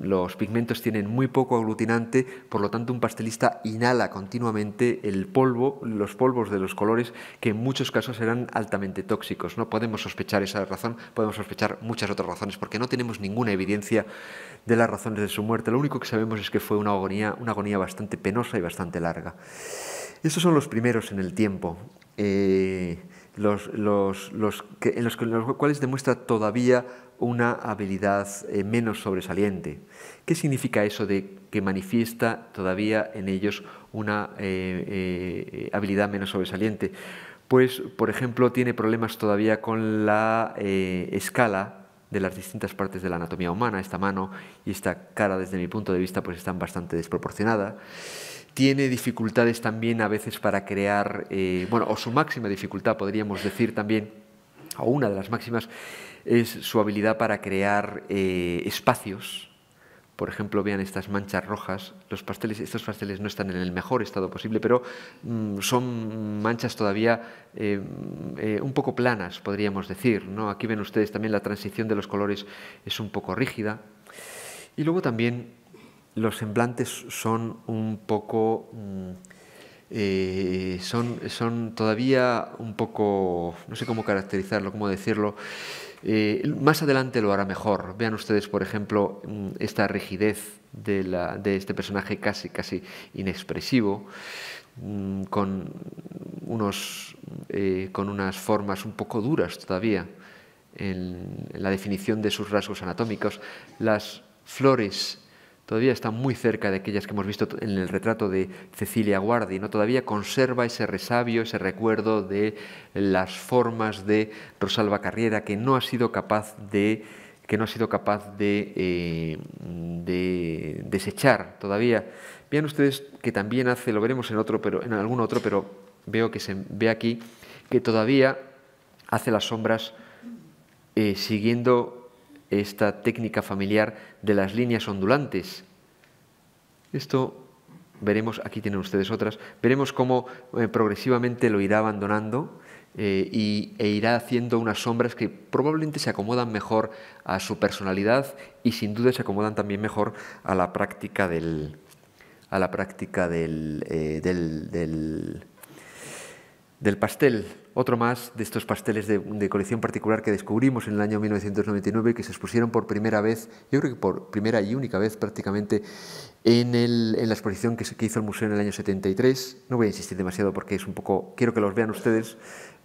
los, pigmentos tienen muy poco aglutinante, por lo tanto un pastelista inhala continuamente el polvo, los polvos de los colores que en muchos casos eran altamente tóxicos. No podemos sospechar esa razón, podemos sospechar muchas otras razones porque no tenemos ninguna evidencia de las razones de su muerte. Lo único que sabemos es que fue una agonía, una agonía bastante penosa y bastante larga. Estos son los primeros en el tiempo. Eh, los, los, los en, los, cuales demuestra todavía una habilidad eh, menos sobresaliente. ¿Qué significa eso de que manifiesta todavía en ellos una eh, eh, habilidad menos sobresaliente? Pues, por ejemplo, tiene problemas todavía con la escala de las distintas partes de la anatomía humana. Esta mano y esta cara, desde mi punto de vista, pues están bastante desproporcionadas tiene dificultades también a veces para crear, eh, bueno, o su máxima dificultad, podríamos decir también, o una de las máximas, es su habilidad para crear eh, espacios. Por ejemplo, vean estas manchas rojas. Los pasteles, estos pasteles no están en el mejor estado posible, pero mm, son manchas todavía em, eh, un poco planas, podríamos decir. ¿no? Aquí ven ustedes también la transición de los colores es un poco rígida. Y luego también los semblantes son un poco... Mm, eh, son, son todavía un poco, no sé cómo caracterizarlo, cómo decirlo, eh, más adelante lo hará mejor. Vean ustedes, por ejemplo, mm, esta rigidez de, este personaje casi, casi inexpresivo, mm, con, unos, eh, con unas formas un poco duras todavía en la definición de sus rasgos anatómicos. Las flores todavía está muy cerca de aquellas que hemos visto en el retrato de Cecilia Guardi, ¿no? todavía conserva ese resabio, ese recuerdo de las formas de Rosalba Carriera que no ha sido capaz de que no ha sido capaz de, eh, desechar todavía. Vean ustedes que también hace, lo veremos en otro, pero en algún otro, pero veo que se ve aquí que todavía hace las sombras eh, siguiendo esta técnica familiar de las líneas ondulantes. Esto veremos, aquí tienen ustedes otras, veremos cómo eh, progresivamente lo irá abandonando eh, y, e irá haciendo unas sombras que probablemente se acomodan mejor a su personalidad y sin duda se acomodan también mejor a la práctica del, a la práctica del, eh, del pastel otro más de estos pasteles de, colección particular que descubrimos en el año 1999 que se expusieron por primera vez, yo creo que por primera y única vez prácticamente, en, la exposición que, hizo el museo en el año 73. No voy a insistir demasiado porque es un poco, quiero que los vean ustedes,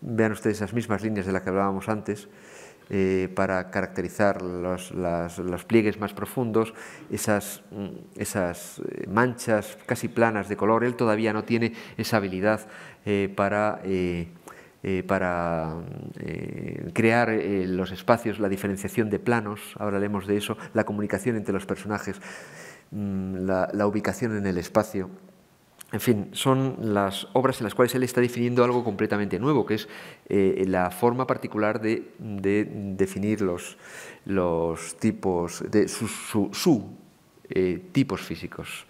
vean ustedes esas mismas líneas de las que hablábamos antes. Eh, para caracterizar los, pliegues más profundos, esas, mm, eh, manchas casi planas de color. Él todavía no tiene esa habilidad eh, para eh, para eh, crear eh, los espacios, la diferenciación de planos, ahora de eso, la comunicación entre los personajes, mm, la, ubicación en el espacio. En fin, son las obras en las cuales él está definiendo algo completamente nuevo, que es la forma particular de, definir los, tipos, de su, tipos físicos.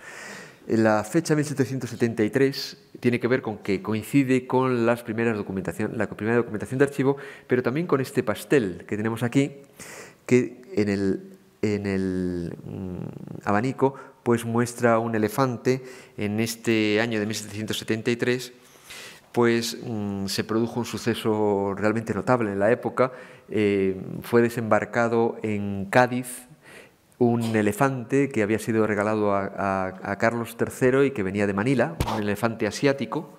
Eh, la fecha 1773 tiene que ver con que coincide con las primeras documentación, la primera documentación de archivo, pero también con este pastel que tenemos aquí, que en el, en mm, abanico pues muestra un elefante en este año de 1773 pues mm, se produjo un suceso realmente notable en la época. Eh, fue desembarcado en Cádiz un elefante que había sido regalado a, Carlos III y que venía de Manila, un elefante asiático.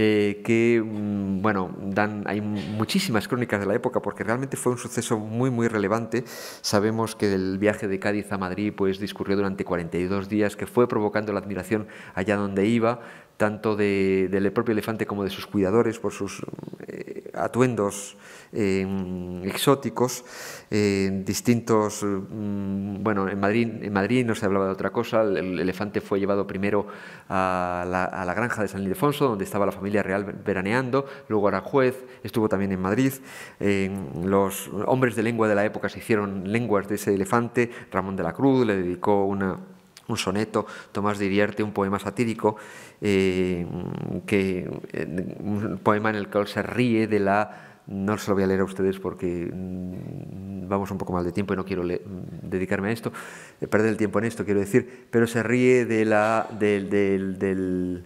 Eh, que mm, bueno dan hay muchísimas crónicas de la época porque realmente fue un suceso muy muy relevante sabemos que el viaje de Cádiz a Madrid pues discurrió durante 42 días que fue provocando la admiración allá donde iba tanto del propio elefante como de sus cuidadores por sus eh, atuendos em, exóticos, distintos, mm, bueno, en Madrid, en Madrid no se hablaba de otra cosa, el, elefante fue llevado primero a la, granja de San Ildefonso, donde estaba la familia real veraneando, luego Aranjuez, estuvo también en Madrid, los hombres de lengua de la época se hicieron lenguas de ese elefante, Ramón de la Cruz le dedicó una un soneto, Tomás divierte, un poema satírico, eh, que, eh, un poema en el cual se ríe de la... No se lo voy a leer a ustedes porque mm, vamos un poco mal de tiempo y no quiero mm, dedicarme a esto, eh, perder el tiempo en esto, quiero decir, pero se ríe de la, del,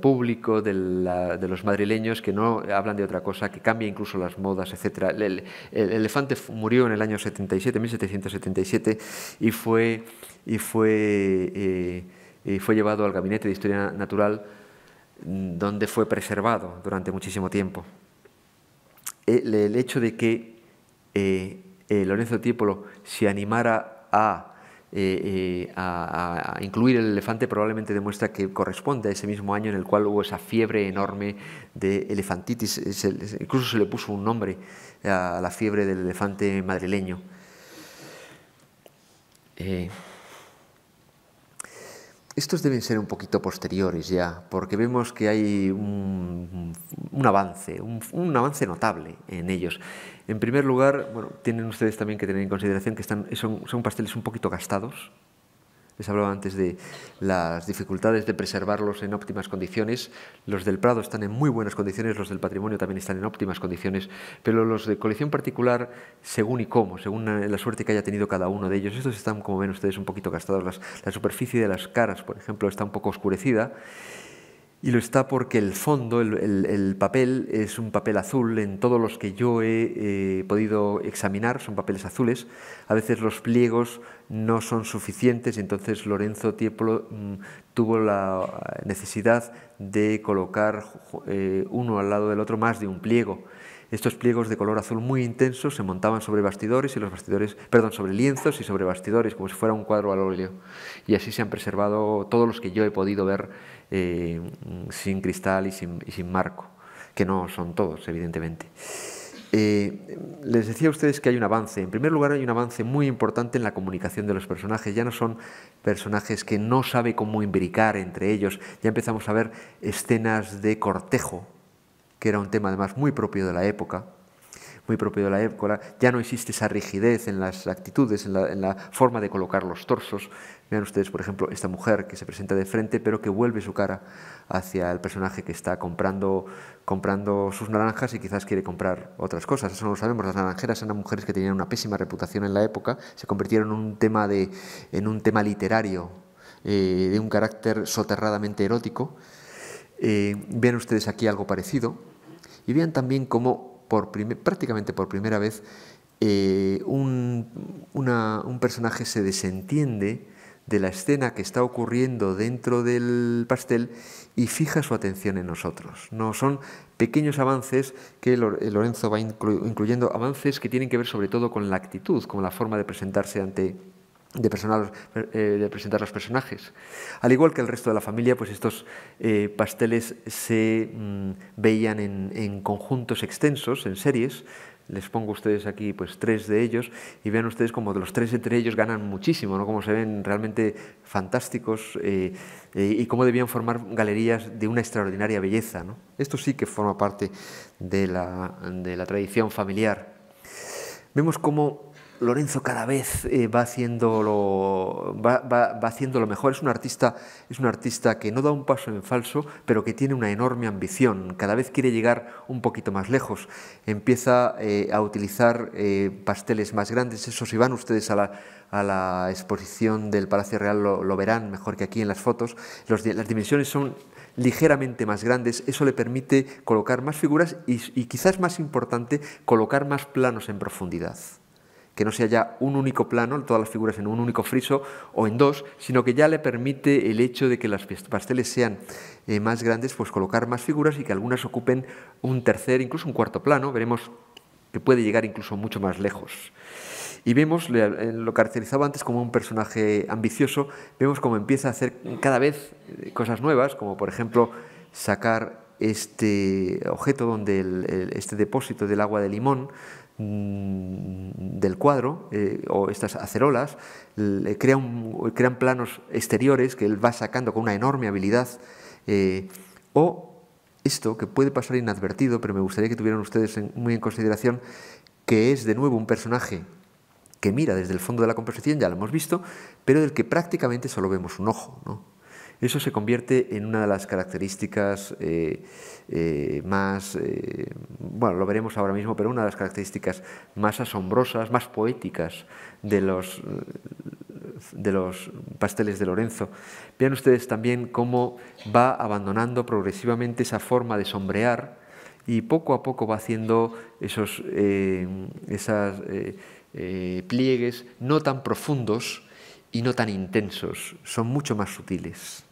público, de los madrileños que no hablan de otra cosa, que cambia incluso las modas, etc. El, el elefante murió en el año 77, 1777, y fue y eh, eh, fue, llevado al Gabinete de Historia Natural, mm, donde fue preservado durante muchísimo tiempo. Eh, el, hecho de que Lorenzo Tiepolo se animara a, incluir el elefante probablemente demuestra que corresponde a ese mismo año en el cual hubo esa fiebre enorme de elefantitis, incluso se le puso un nombre a la fiebre del elefante madrileño. Estos deben ser un poquito posteriores ya, porque vemos que hay un, avance, un, avance notable en ellos. En primer lugar, bueno, tienen ustedes también que tener en consideración que son pasteles un poquito gastados, les hablaba antes de las dificultades de preservarlos en óptimas condiciones. Los del Prado están en muy buenas condiciones, los del patrimonio también están en óptimas condiciones, pero los de colección particular, según y cómo, según la suerte que haya tenido cada uno de ellos, estos están, como ven ustedes, un poquito gastados. la superficie de las caras, por ejemplo, está un poco oscurecida. Y lo está porque el fondo, el, papel, es un papel azul. En todos los que yo he eh, podido examinar son papeles azules. A veces los pliegos no son suficientes, entonces Lorenzo Tiepolo mm, tuvo la necesidad de colocar eh, uno al lado del otro más de un pliego. Estos pliegos de color azul muy intenso se montaban sobre bastidores y los bastidores, perdón, sobre lienzos y sobre bastidores, como si fuera un cuadro al óleo. Y así se han preservado todos los que yo he podido ver eh, sin cristal y sin, marco, que no son todos, evidentemente. Eh, les decía a ustedes que hay un avance. En primer lugar, hay un avance muy importante en la comunicación de los personajes. Ya no son personajes que no sabe cómo imbricar entre ellos. Ya empezamos a ver escenas de cortejo que era un tema además muy propio de la época, muy propio de la época, ya no existe esa rigidez en las actitudes, en la, forma de colocar los torsos. Vean ustedes, por ejemplo, esta mujer que se presenta de frente, pero que vuelve su cara hacia el personaje que está comprando, sus naranjas y quizás quiere comprar otras cosas. Eso no lo sabemos. Las naranjeras eran mujeres que tenían una pésima reputación en la época, se convirtieron en un tema, en un tema literario eh, de un carácter soterradamente erótico eh, vean ustedes aquí algo parecido y vean también cómo prácticamente por primera vez eh, un, personaje se desentiende de la escena que está ocurriendo dentro del pastel y fija su atención en nosotros. No son pequeños avances que eh, Lorenzo va incluyendo, avances que tienen que ver sobre todo con la actitud, con la forma de presentarse ante de, eh, de presentar los personajes. Al igual que el resto de la familia, pues estos eh, pasteles se mm, veían en, conjuntos extensos, en series, les pongo a ustedes aquí pues tres de ellos y vean ustedes como de los tres entre ellos ganan muchísimo, ¿no? Como se ven realmente fantásticos eh, y cómo debían formar galerías de una extraordinaria belleza, Esto sí que forma parte de la, de la tradición familiar. Vemos cómo Lorenzo cada vez eh, va, haciendo lo va, mejor. Es un, artista, es un artista que no da un paso en falso, pero que tiene una enorme ambición. Cada vez quiere llegar un poquito más lejos. Empieza eh, a utilizar eh, pasteles más grandes. Eso si van ustedes a la, exposición del Palacio Real lo, verán mejor que aquí en las fotos. las dimensiones son ligeramente más grandes, eso le permite colocar más figuras y quizás más importante, colocar más planos en profundidad que no sea ya un único plano, todas las figuras en un único friso o en dos, sino que ya le permite el hecho de que las pasteles sean eh, más grandes, pues colocar más figuras y que algunas ocupen un tercer, incluso un cuarto plano, veremos que puede llegar incluso mucho más lejos. Y vemos, eh, lo caracterizaba antes como un personaje ambicioso, vemos cómo empieza a hacer cada vez eh, cosas nuevas, como por ejemplo sacar este objeto donde este depósito del agua de limón, Mm, del cuadro eh, o estas acerolas crean planos exteriores que él va sacando con una enorme habilidad eh, o esto que puede pasar inadvertido pero me gustaría que tuvieran ustedes muy en consideración que es de nuevo un personaje que mira desde el fondo de la composición ya lo hemos visto pero del que prácticamente solo vemos un ojo ¿no? Eso se convierte en una de las características eh, eh, más, eh, bueno, lo veremos ahora mismo, pero una de las características más asombrosas, más poéticas de los, de los pasteles de Lorenzo. Vean ustedes también cómo va abandonando progresivamente esa forma de sombrear y poco a poco va haciendo esos esas, pliegues no tan profundos y no tan intensos, son mucho más sutiles.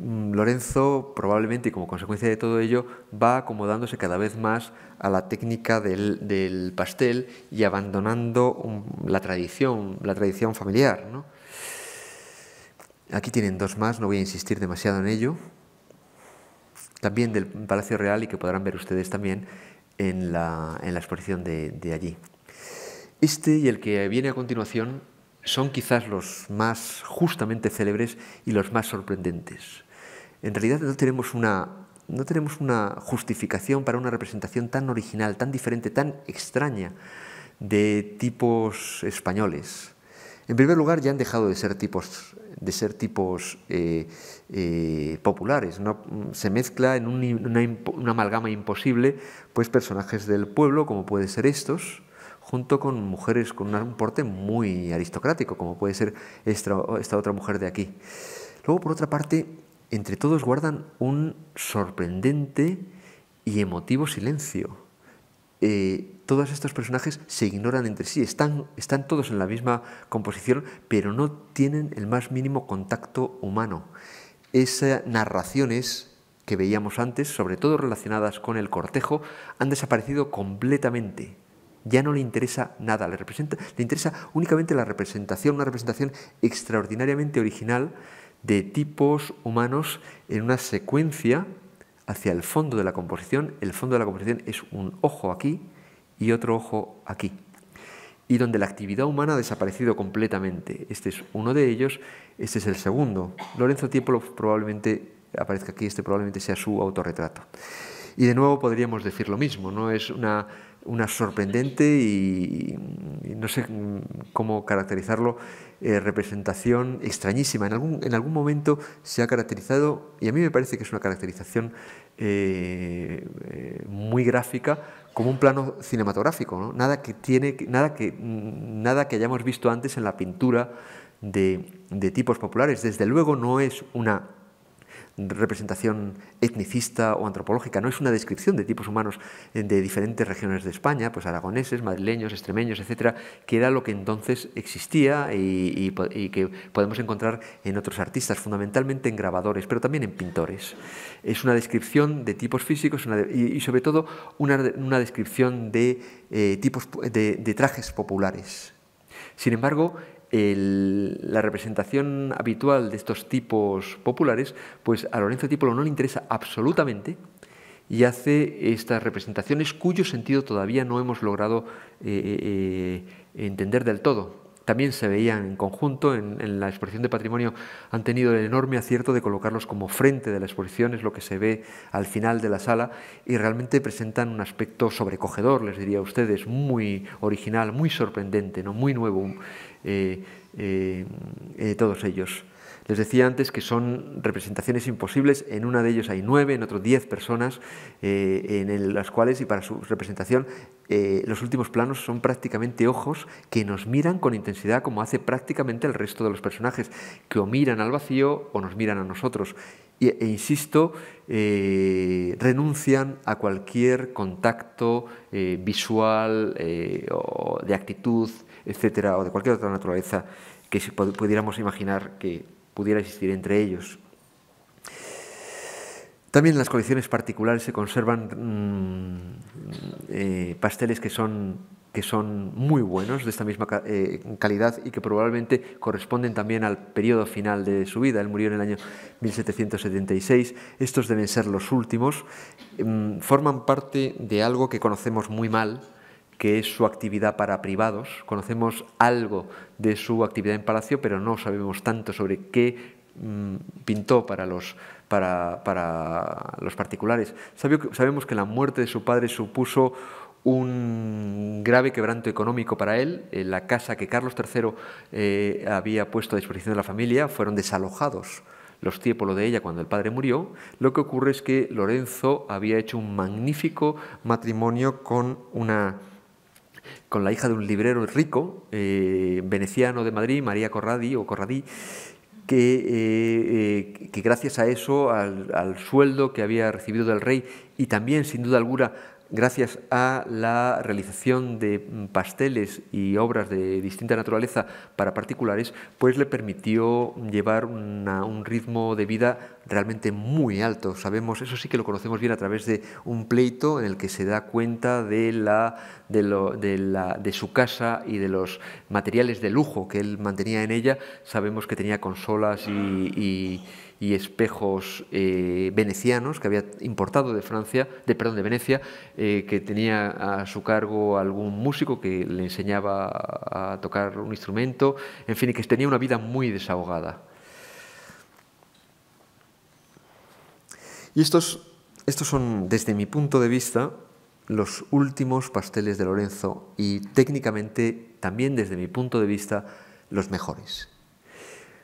Mm, Lorenzo probablemente como consecuencia de todo ello va acomodándose cada vez más a la técnica del, pastel y abandonando mm, la tradición, la tradición familiar. Aquí tienen dos más, no voy a insistir demasiado en ello. También del Palacio Real y que podrán ver ustedes también en la, exposición de allí. Este y el que viene a continuación son quizás los más justamente célebres y los más sorprendentes en realidad no tenemos una, no tenemos una justificación para una representación tan original, tan diferente, tan extraña de tipos españoles. En primer lugar, ya han dejado de ser tipos, de ser tipos eh, eh, populares. No, se mezcla en una, amalgama imposible pues, personajes del pueblo, como pueden ser estos, junto con mujeres con un porte muy aristocrático, como puede ser esta otra mujer de aquí. Luego, por otra parte, entre todos guardan un sorprendente y emotivo silencio. Eh, todos estos personajes se ignoran entre sí, están, todos en la misma composición, pero no tienen el más mínimo contacto humano. Esas narraciones que veíamos antes, sobre todo relacionadas con el cortejo, han desaparecido completamente. Ya no le interesa nada, le, representa, le interesa únicamente la representación, una representación extraordinariamente original de tipos humanos en una secuencia hacia el fondo de la composición. El fondo de la composición es un ojo aquí y otro ojo aquí. Y donde la actividad humana ha desaparecido completamente. Este es uno de ellos, este es el segundo. Lorenzo Tiepolo probablemente aparezca aquí, este probablemente sea su autorretrato. Y de nuevo podríamos decir lo mismo, no es una una sorprendente y, no sé cómo caracterizarlo, eh, representación extrañísima. En algún, en algún momento se ha caracterizado, y a mí me parece que es una caracterización eh, eh, muy gráfica, como un plano cinematográfico, nada, que tiene, nada, que, nada que hayamos visto antes en la pintura de tipos populares. Desde luego no es una representación etnicista o antropológica, no es una descripción de tipos humanos de diferentes regiones de España, pues aragoneses, madrileños, extremeños, etcétera, que era lo que entonces existía y, que podemos encontrar en otros artistas, fundamentalmente en grabadores, pero también en pintores. Es una descripción de tipos físicos y, sobre todo una, descripción de eh, tipos de trajes populares. Sin embargo, la representación habitual de estos tipos populares, pues a Lorenzo Tipolo no le interesa absolutamente y hace estas representaciones cuyo sentido todavía no hemos logrado eh, eh, entender del todo. También se veían en conjunto, en, la exposición de patrimonio han tenido el enorme acierto de colocarlos como frente de la exposición, es lo que se ve al final de la sala, y realmente presentan un aspecto sobrecogedor, les diría a ustedes, muy original, muy sorprendente, ¿no? muy nuevo. Eh, eh, eh, todos ellos. Les decía antes que son representaciones imposibles, en una de ellos hay nueve, en otro diez personas, en las cuales y para su representación los últimos planos son prácticamente ojos que nos miran con intensidad como hace prácticamente el resto de los personajes, que o miran al vacío o nos miran a nosotros. E, insisto, renuncian a cualquier contacto visual o de actitud etcétera, o de cualquier otra naturaleza que pudiéramos imaginar que pudiera existir entre ellos. También en las colecciones particulares se conservan mm, eh, pasteles que son, que son muy buenos, de esta misma eh, calidad, y que probablemente corresponden también al periodo final de su vida. Él murió en el año 1776. Estos deben ser los últimos. Mm, forman parte de algo que conocemos muy mal, que es su actividad para privados. Conocemos algo de su actividad en Palacio, pero no sabemos tanto sobre qué mm, pintó para los, para, los particulares. sabemos que la muerte de su padre supuso un grave quebranto económico para él. En la casa que Carlos III eh, había puesto a disposición de la familia fueron desalojados los tiempos de ella cuando el padre murió, lo que ocurre es que Lorenzo había hecho un magnífico matrimonio con una con la hija de un librero rico, eh, veneciano de Madrid, María Corradi o Corradí, que, eh, eh, gracias a eso, al, sueldo que había recibido del rey y también, sin duda alguna, gracias a la realización de mm, pasteles y obras de distinta naturaleza para particulares, pues le permitió llevar un ritmo de vida realmente muy alto. Sabemos, eso sí que lo conocemos bien a través de un pleito en el que se da cuenta de, la, su casa y de los materiales de lujo que él mantenía en ella. Sabemos que tenía consolas y y espejos eh, venecianos que había importado de Francia, de perdón, de Venecia, eh, que tenía a su cargo algún músico que le enseñaba a tocar un instrumento, en fin, y que tenía una vida muy desahogada. Y estos, estos son, desde mi punto de vista, los últimos pasteles de Lorenzo y técnicamente, también desde mi punto de vista, los mejores.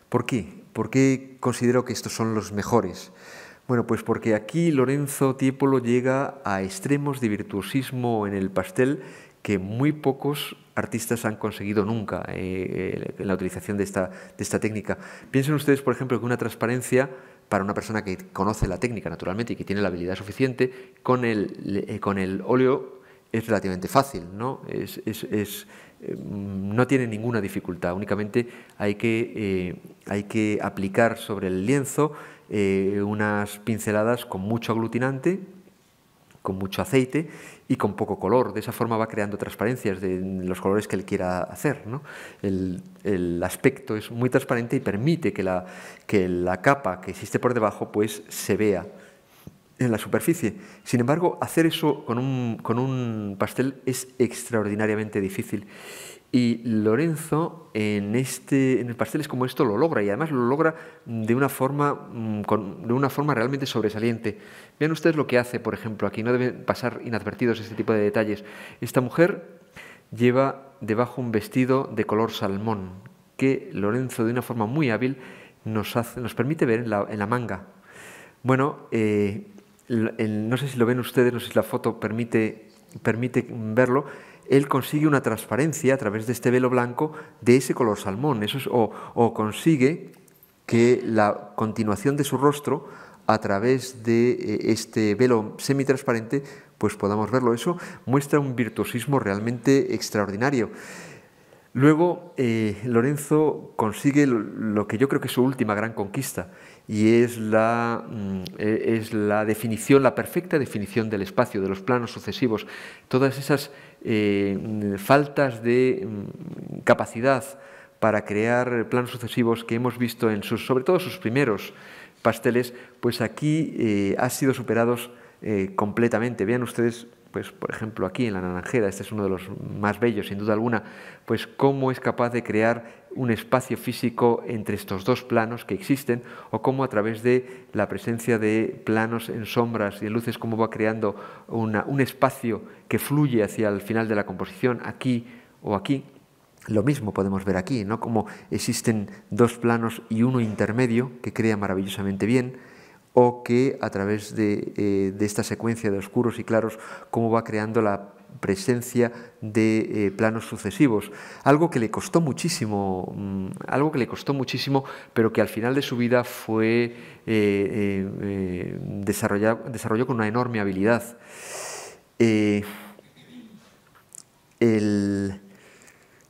¿Por qué? ¿Por qué considero que estos son los mejores? Bueno, pues porque aquí Lorenzo Tiepolo llega a extremos de virtuosismo en el pastel que muy pocos artistas han conseguido nunca eh, eh, en la utilización de esta, técnica. Piensen ustedes, por ejemplo, que una transparencia para una persona que conoce la técnica naturalmente y que tiene la habilidad suficiente, con el, eh, con el óleo es relativamente fácil, ¿no? es, eh, no tiene ninguna dificultad, únicamente hay que, eh, aplicar sobre el lienzo eh, unas pinceladas con mucho aglutinante, con mucho aceite y con poco color. De esa forma va creando transparencias de los colores que él quiera hacer. El, aspecto es muy transparente y permite que la, que la capa que existe por debajo pues, se vea en la superficie. Sin embargo, hacer eso con un, con un pastel es extraordinariamente difícil. Y Lorenzo en, este, en es como esto lo logra y además lo logra de una, forma, mm, de una forma realmente sobresaliente. Vean ustedes lo que hace, por ejemplo, aquí no deben pasar inadvertidos este tipo de detalles. Esta mujer lleva debajo un vestido de color salmón que Lorenzo de una forma muy hábil nos, hace, nos permite ver en la, manga. Bueno, eh, no sé si lo ven ustedes, no sé si la foto permite, verlo, él consigue una transparencia a través de este velo blanco de ese color salmón, o, consigue que la continuación de su rostro a través de eh, este velo semitransparente, pues podamos verlo. Eso muestra un virtuosismo realmente extraordinario. Luego, eh, Lorenzo consigue lo que yo creo que es su última gran conquista, y es la, mm, e, es la definición, la perfecta definición del espacio, de los planos sucesivos. Todas esas eh, faltas de mm, capacidad para crear planos sucesivos que hemos visto en sus, sobre todo sus primeros pasteles, pues aquí eh, han sido superados eh, completamente. Vean ustedes pues por ejemplo aquí en la naranjera, este es uno de los más bellos sin duda alguna, pues cómo es capaz de crear un espacio físico entre estos dos planos que existen o cómo a través de la presencia de planos en sombras y en luces, cómo va creando un espacio que fluye hacia el final de la composición, aquí o aquí. Lo mismo podemos ver aquí, ¿no? Como existen dos planos y uno intermedio que crea maravillosamente bien o que a través eh, de, esta secuencia de oscuros y claros, cómo va creando la presencia de eh, planos sucesivos. Algo que le costó muchísimo, mm, algo que le costó muchísimo, pero que al final de su vida fue eh, desarrolló con una enorme habilidad.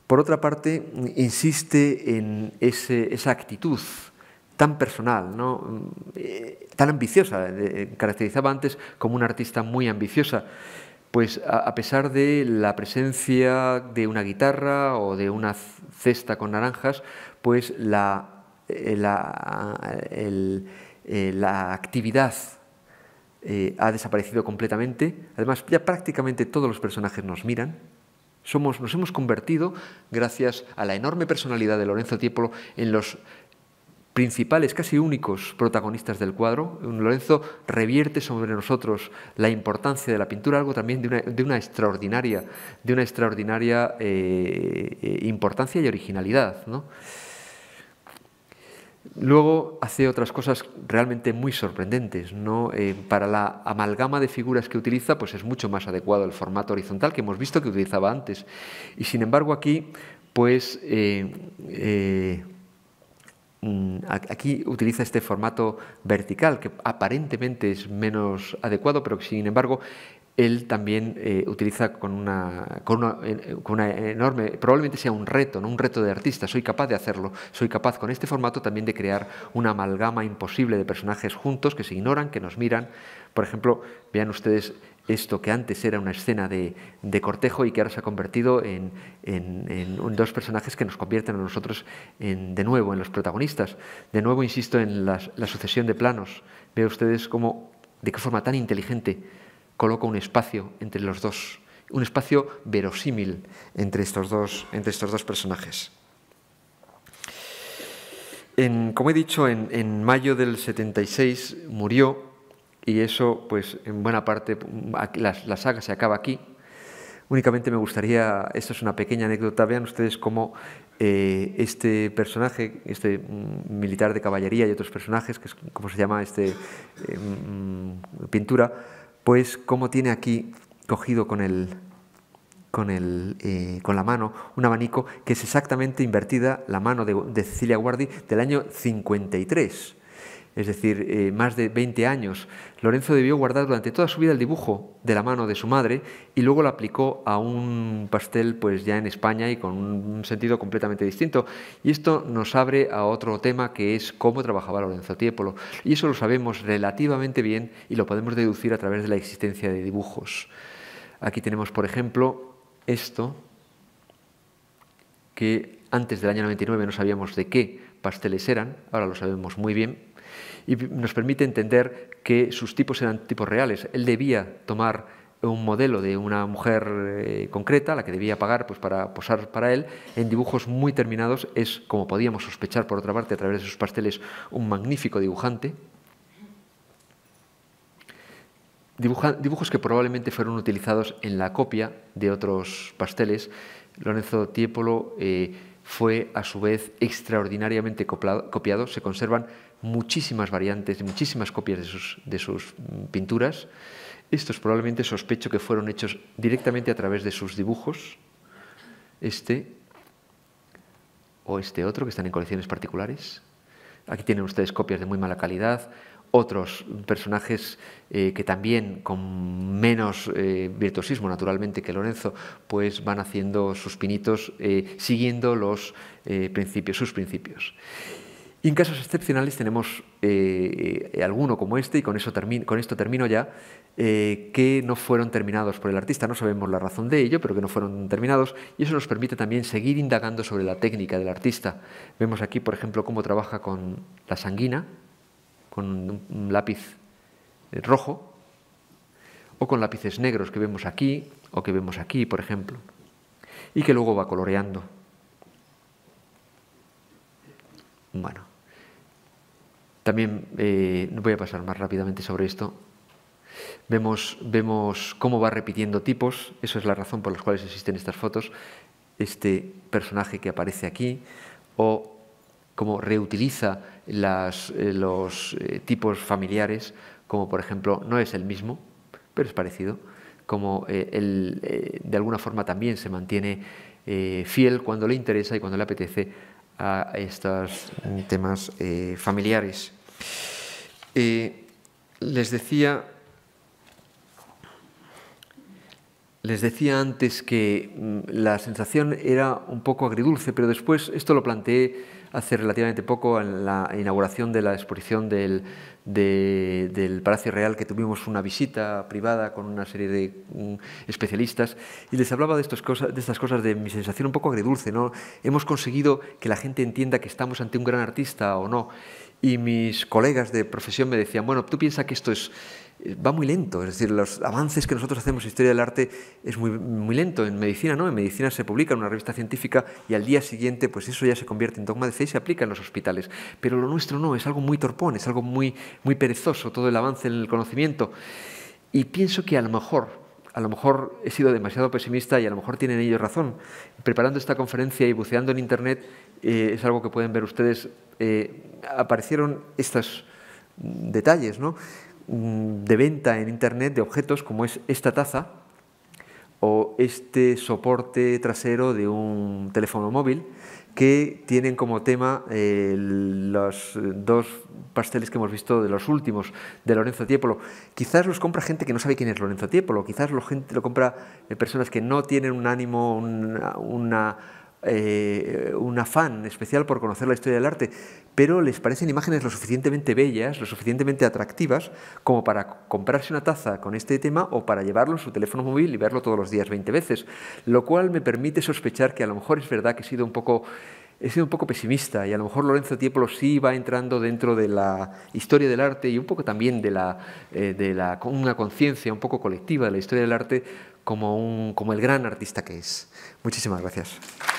por otra parte, insiste en esa actitud tan personal, eh, tan ambiciosa. Eh, caracterizaba antes como una artista muy ambiciosa. Pues a, pesar de la presencia de una guitarra o de una cesta con naranjas, pues la, eh, la, la actividad ha desaparecido completamente. Además, ya prácticamente todos los personajes nos miran. Somos, nos hemos convertido, gracias a la enorme personalidad de Lorenzo Tiepolo, en los principales, casi únicos protagonistas del cuadro. Lorenzo revierte sobre nosotros la importancia de la pintura, algo también de una, extraordinaria, de una extraordinaria eh, eh, importancia y originalidad. Luego hace otras cosas realmente muy sorprendentes. Eh, para la amalgama de figuras que utiliza, pues es mucho más adecuado el formato horizontal que hemos visto que utilizaba antes. Y sin embargo aquí, pues Mm, aquí utiliza este formato vertical que aparentemente es menos adecuado, pero que sin embargo él también eh, utiliza con una, una, con, una, enorme, probablemente sea un reto, ¿no? un reto de artista, soy capaz de hacerlo, soy capaz con este formato también de crear una amalgama imposible de personajes juntos que se ignoran, que nos miran. Por ejemplo, vean ustedes esto que antes era una escena de, cortejo y que ahora se ha convertido en, dos personajes que nos convierten a nosotros de nuevo en los protagonistas. De nuevo, insisto, en la sucesión de planos. Veo ustedes cómo, de qué forma tan inteligente coloca un espacio entre los dos, un espacio verosímil entre estos dos, entre estos dos personajes. como he dicho, en mayo del 76 murió y eso, pues en buena parte, la, saga se acaba aquí. Únicamente me gustaría, esta es una pequeña anécdota, vean ustedes cómo eh, este personaje, este mm, militar de caballería y otros personajes, que es como se llama este eh, mm, pintura, pues cómo tiene aquí cogido con eh, con, la mano un abanico que es exactamente invertida la mano de, de Cecilia Guardi del año 53 es decir, eh, más de 20 años. Lorenzo debió guardar durante toda su vida el dibujo de la mano de su madre y luego lo aplicó a un pastel pues ya en España y con un sentido completamente distinto. Y esto nos abre a otro tema que es cómo trabajaba Lorenzo Tiepolo. Y eso lo sabemos relativamente bien y lo podemos deducir a través de la existencia de dibujos. Aquí tenemos, por ejemplo, esto que antes del año 99 no sabíamos de qué pasteles eran, ahora lo sabemos muy bien, y nos permite entender que sus tipos eran tipos reales. Él debía tomar un modelo de una mujer eh, concreta, la que debía pagar pues, para posar para él, en dibujos muy terminados. Es, como podíamos sospechar por otra parte a través de sus pasteles, un magnífico dibujante. dibujos que probablemente fueron utilizados en la copia de otros pasteles. Lorenzo Tiepolo eh, fue a su vez extraordinariamente copiado. Se conservan muchísimas variantes, muchísimas copias de sus, mm, pinturas. Estos probablemente sospecho que fueron hechos directamente a través de sus dibujos, este o este otro, que están en colecciones particulares. Aquí tienen ustedes copias de muy mala calidad, otros personajes eh, que también con menos eh, virtuosismo naturalmente que Lorenzo, pues van haciendo sus pinitos eh, siguiendo los, principios, sus principios. Y en casos excepcionales tenemos eh, eh, alguno como este, y con, eso con esto termino ya, eh, que no fueron terminados por el artista. No sabemos la razón de ello, pero que no fueron terminados. Y eso nos permite también seguir indagando sobre la técnica del artista. Vemos aquí, por ejemplo, cómo trabaja con la sanguina, con un lápiz rojo, o con lápices negros que vemos aquí, o que vemos aquí, por ejemplo, y que luego va coloreando. Bueno, también eh, voy a pasar más rápidamente sobre esto. Vemos, cómo va repitiendo tipos, eso es la razón por la cual existen estas fotos, este personaje que aparece aquí, o cómo reutiliza eh, los eh, tipos familiares, como por ejemplo, no es el mismo, pero es parecido, como de alguna forma también se mantiene fiel cuando le interesa y cuando le apetece a estos eh, temas eh, familiares. Eh, les decía Les decía antes que mm, la sensación era un poco agridulce, pero después esto lo planteé hace relativamente poco en la inauguración de la exposición del, del Palacio Real, que tuvimos una visita privada con una serie de mm, especialistas, y les hablaba de, estas cosas, de mi sensación un poco agridulce. ¿no? Hemos conseguido que la gente entienda que estamos ante un gran artista o no. Y mis colegas de profesión me decían, bueno, tú piensas que esto es eh, va muy lento, es decir, los avances que nosotros hacemos en historia del arte es muy, muy lento. En medicina no, en medicina se publica en una revista científica y al día siguiente pues eso ya se convierte en dogma de fe y se aplica en los hospitales. Pero lo nuestro no, es algo muy torpón, es algo muy, muy perezoso todo el avance en el conocimiento. Y pienso que a lo mejor a lo mejor he sido demasiado pesimista y a lo mejor tienen ellos razón. Preparando esta conferencia y buceando en Internet, eh, es algo que pueden ver ustedes, eh, aparecieron estos detalles, ¿no? Mm, de venta en Internet de objetos como es esta taza o este soporte trasero de un teléfono móvil que tienen como tema eh, los dos pasteles que hemos visto de los últimos de Lorenzo Tiepolo. Quizás los compra gente que no sabe quién es Lorenzo Tiepolo, quizás lo, gente, lo compra eh, personas que no tienen un ánimo, una eh, un afán especial por conocer la historia del arte, pero les parecen imágenes lo suficientemente bellas, lo suficientemente atractivas, como para comprarse una taza con este tema o para llevarlo en su teléfono móvil y verlo todos los días 20 veces, lo cual me permite sospechar que a lo mejor es verdad que he sido un poco... He sido un poco pesimista y a lo mejor Lorenzo Tiepolo sí va entrando dentro de la historia del arte y un poco también de, la, eh, de la, una conciencia un poco colectiva de la historia del arte como, un, como el gran artista que es. Muchísimas gracias.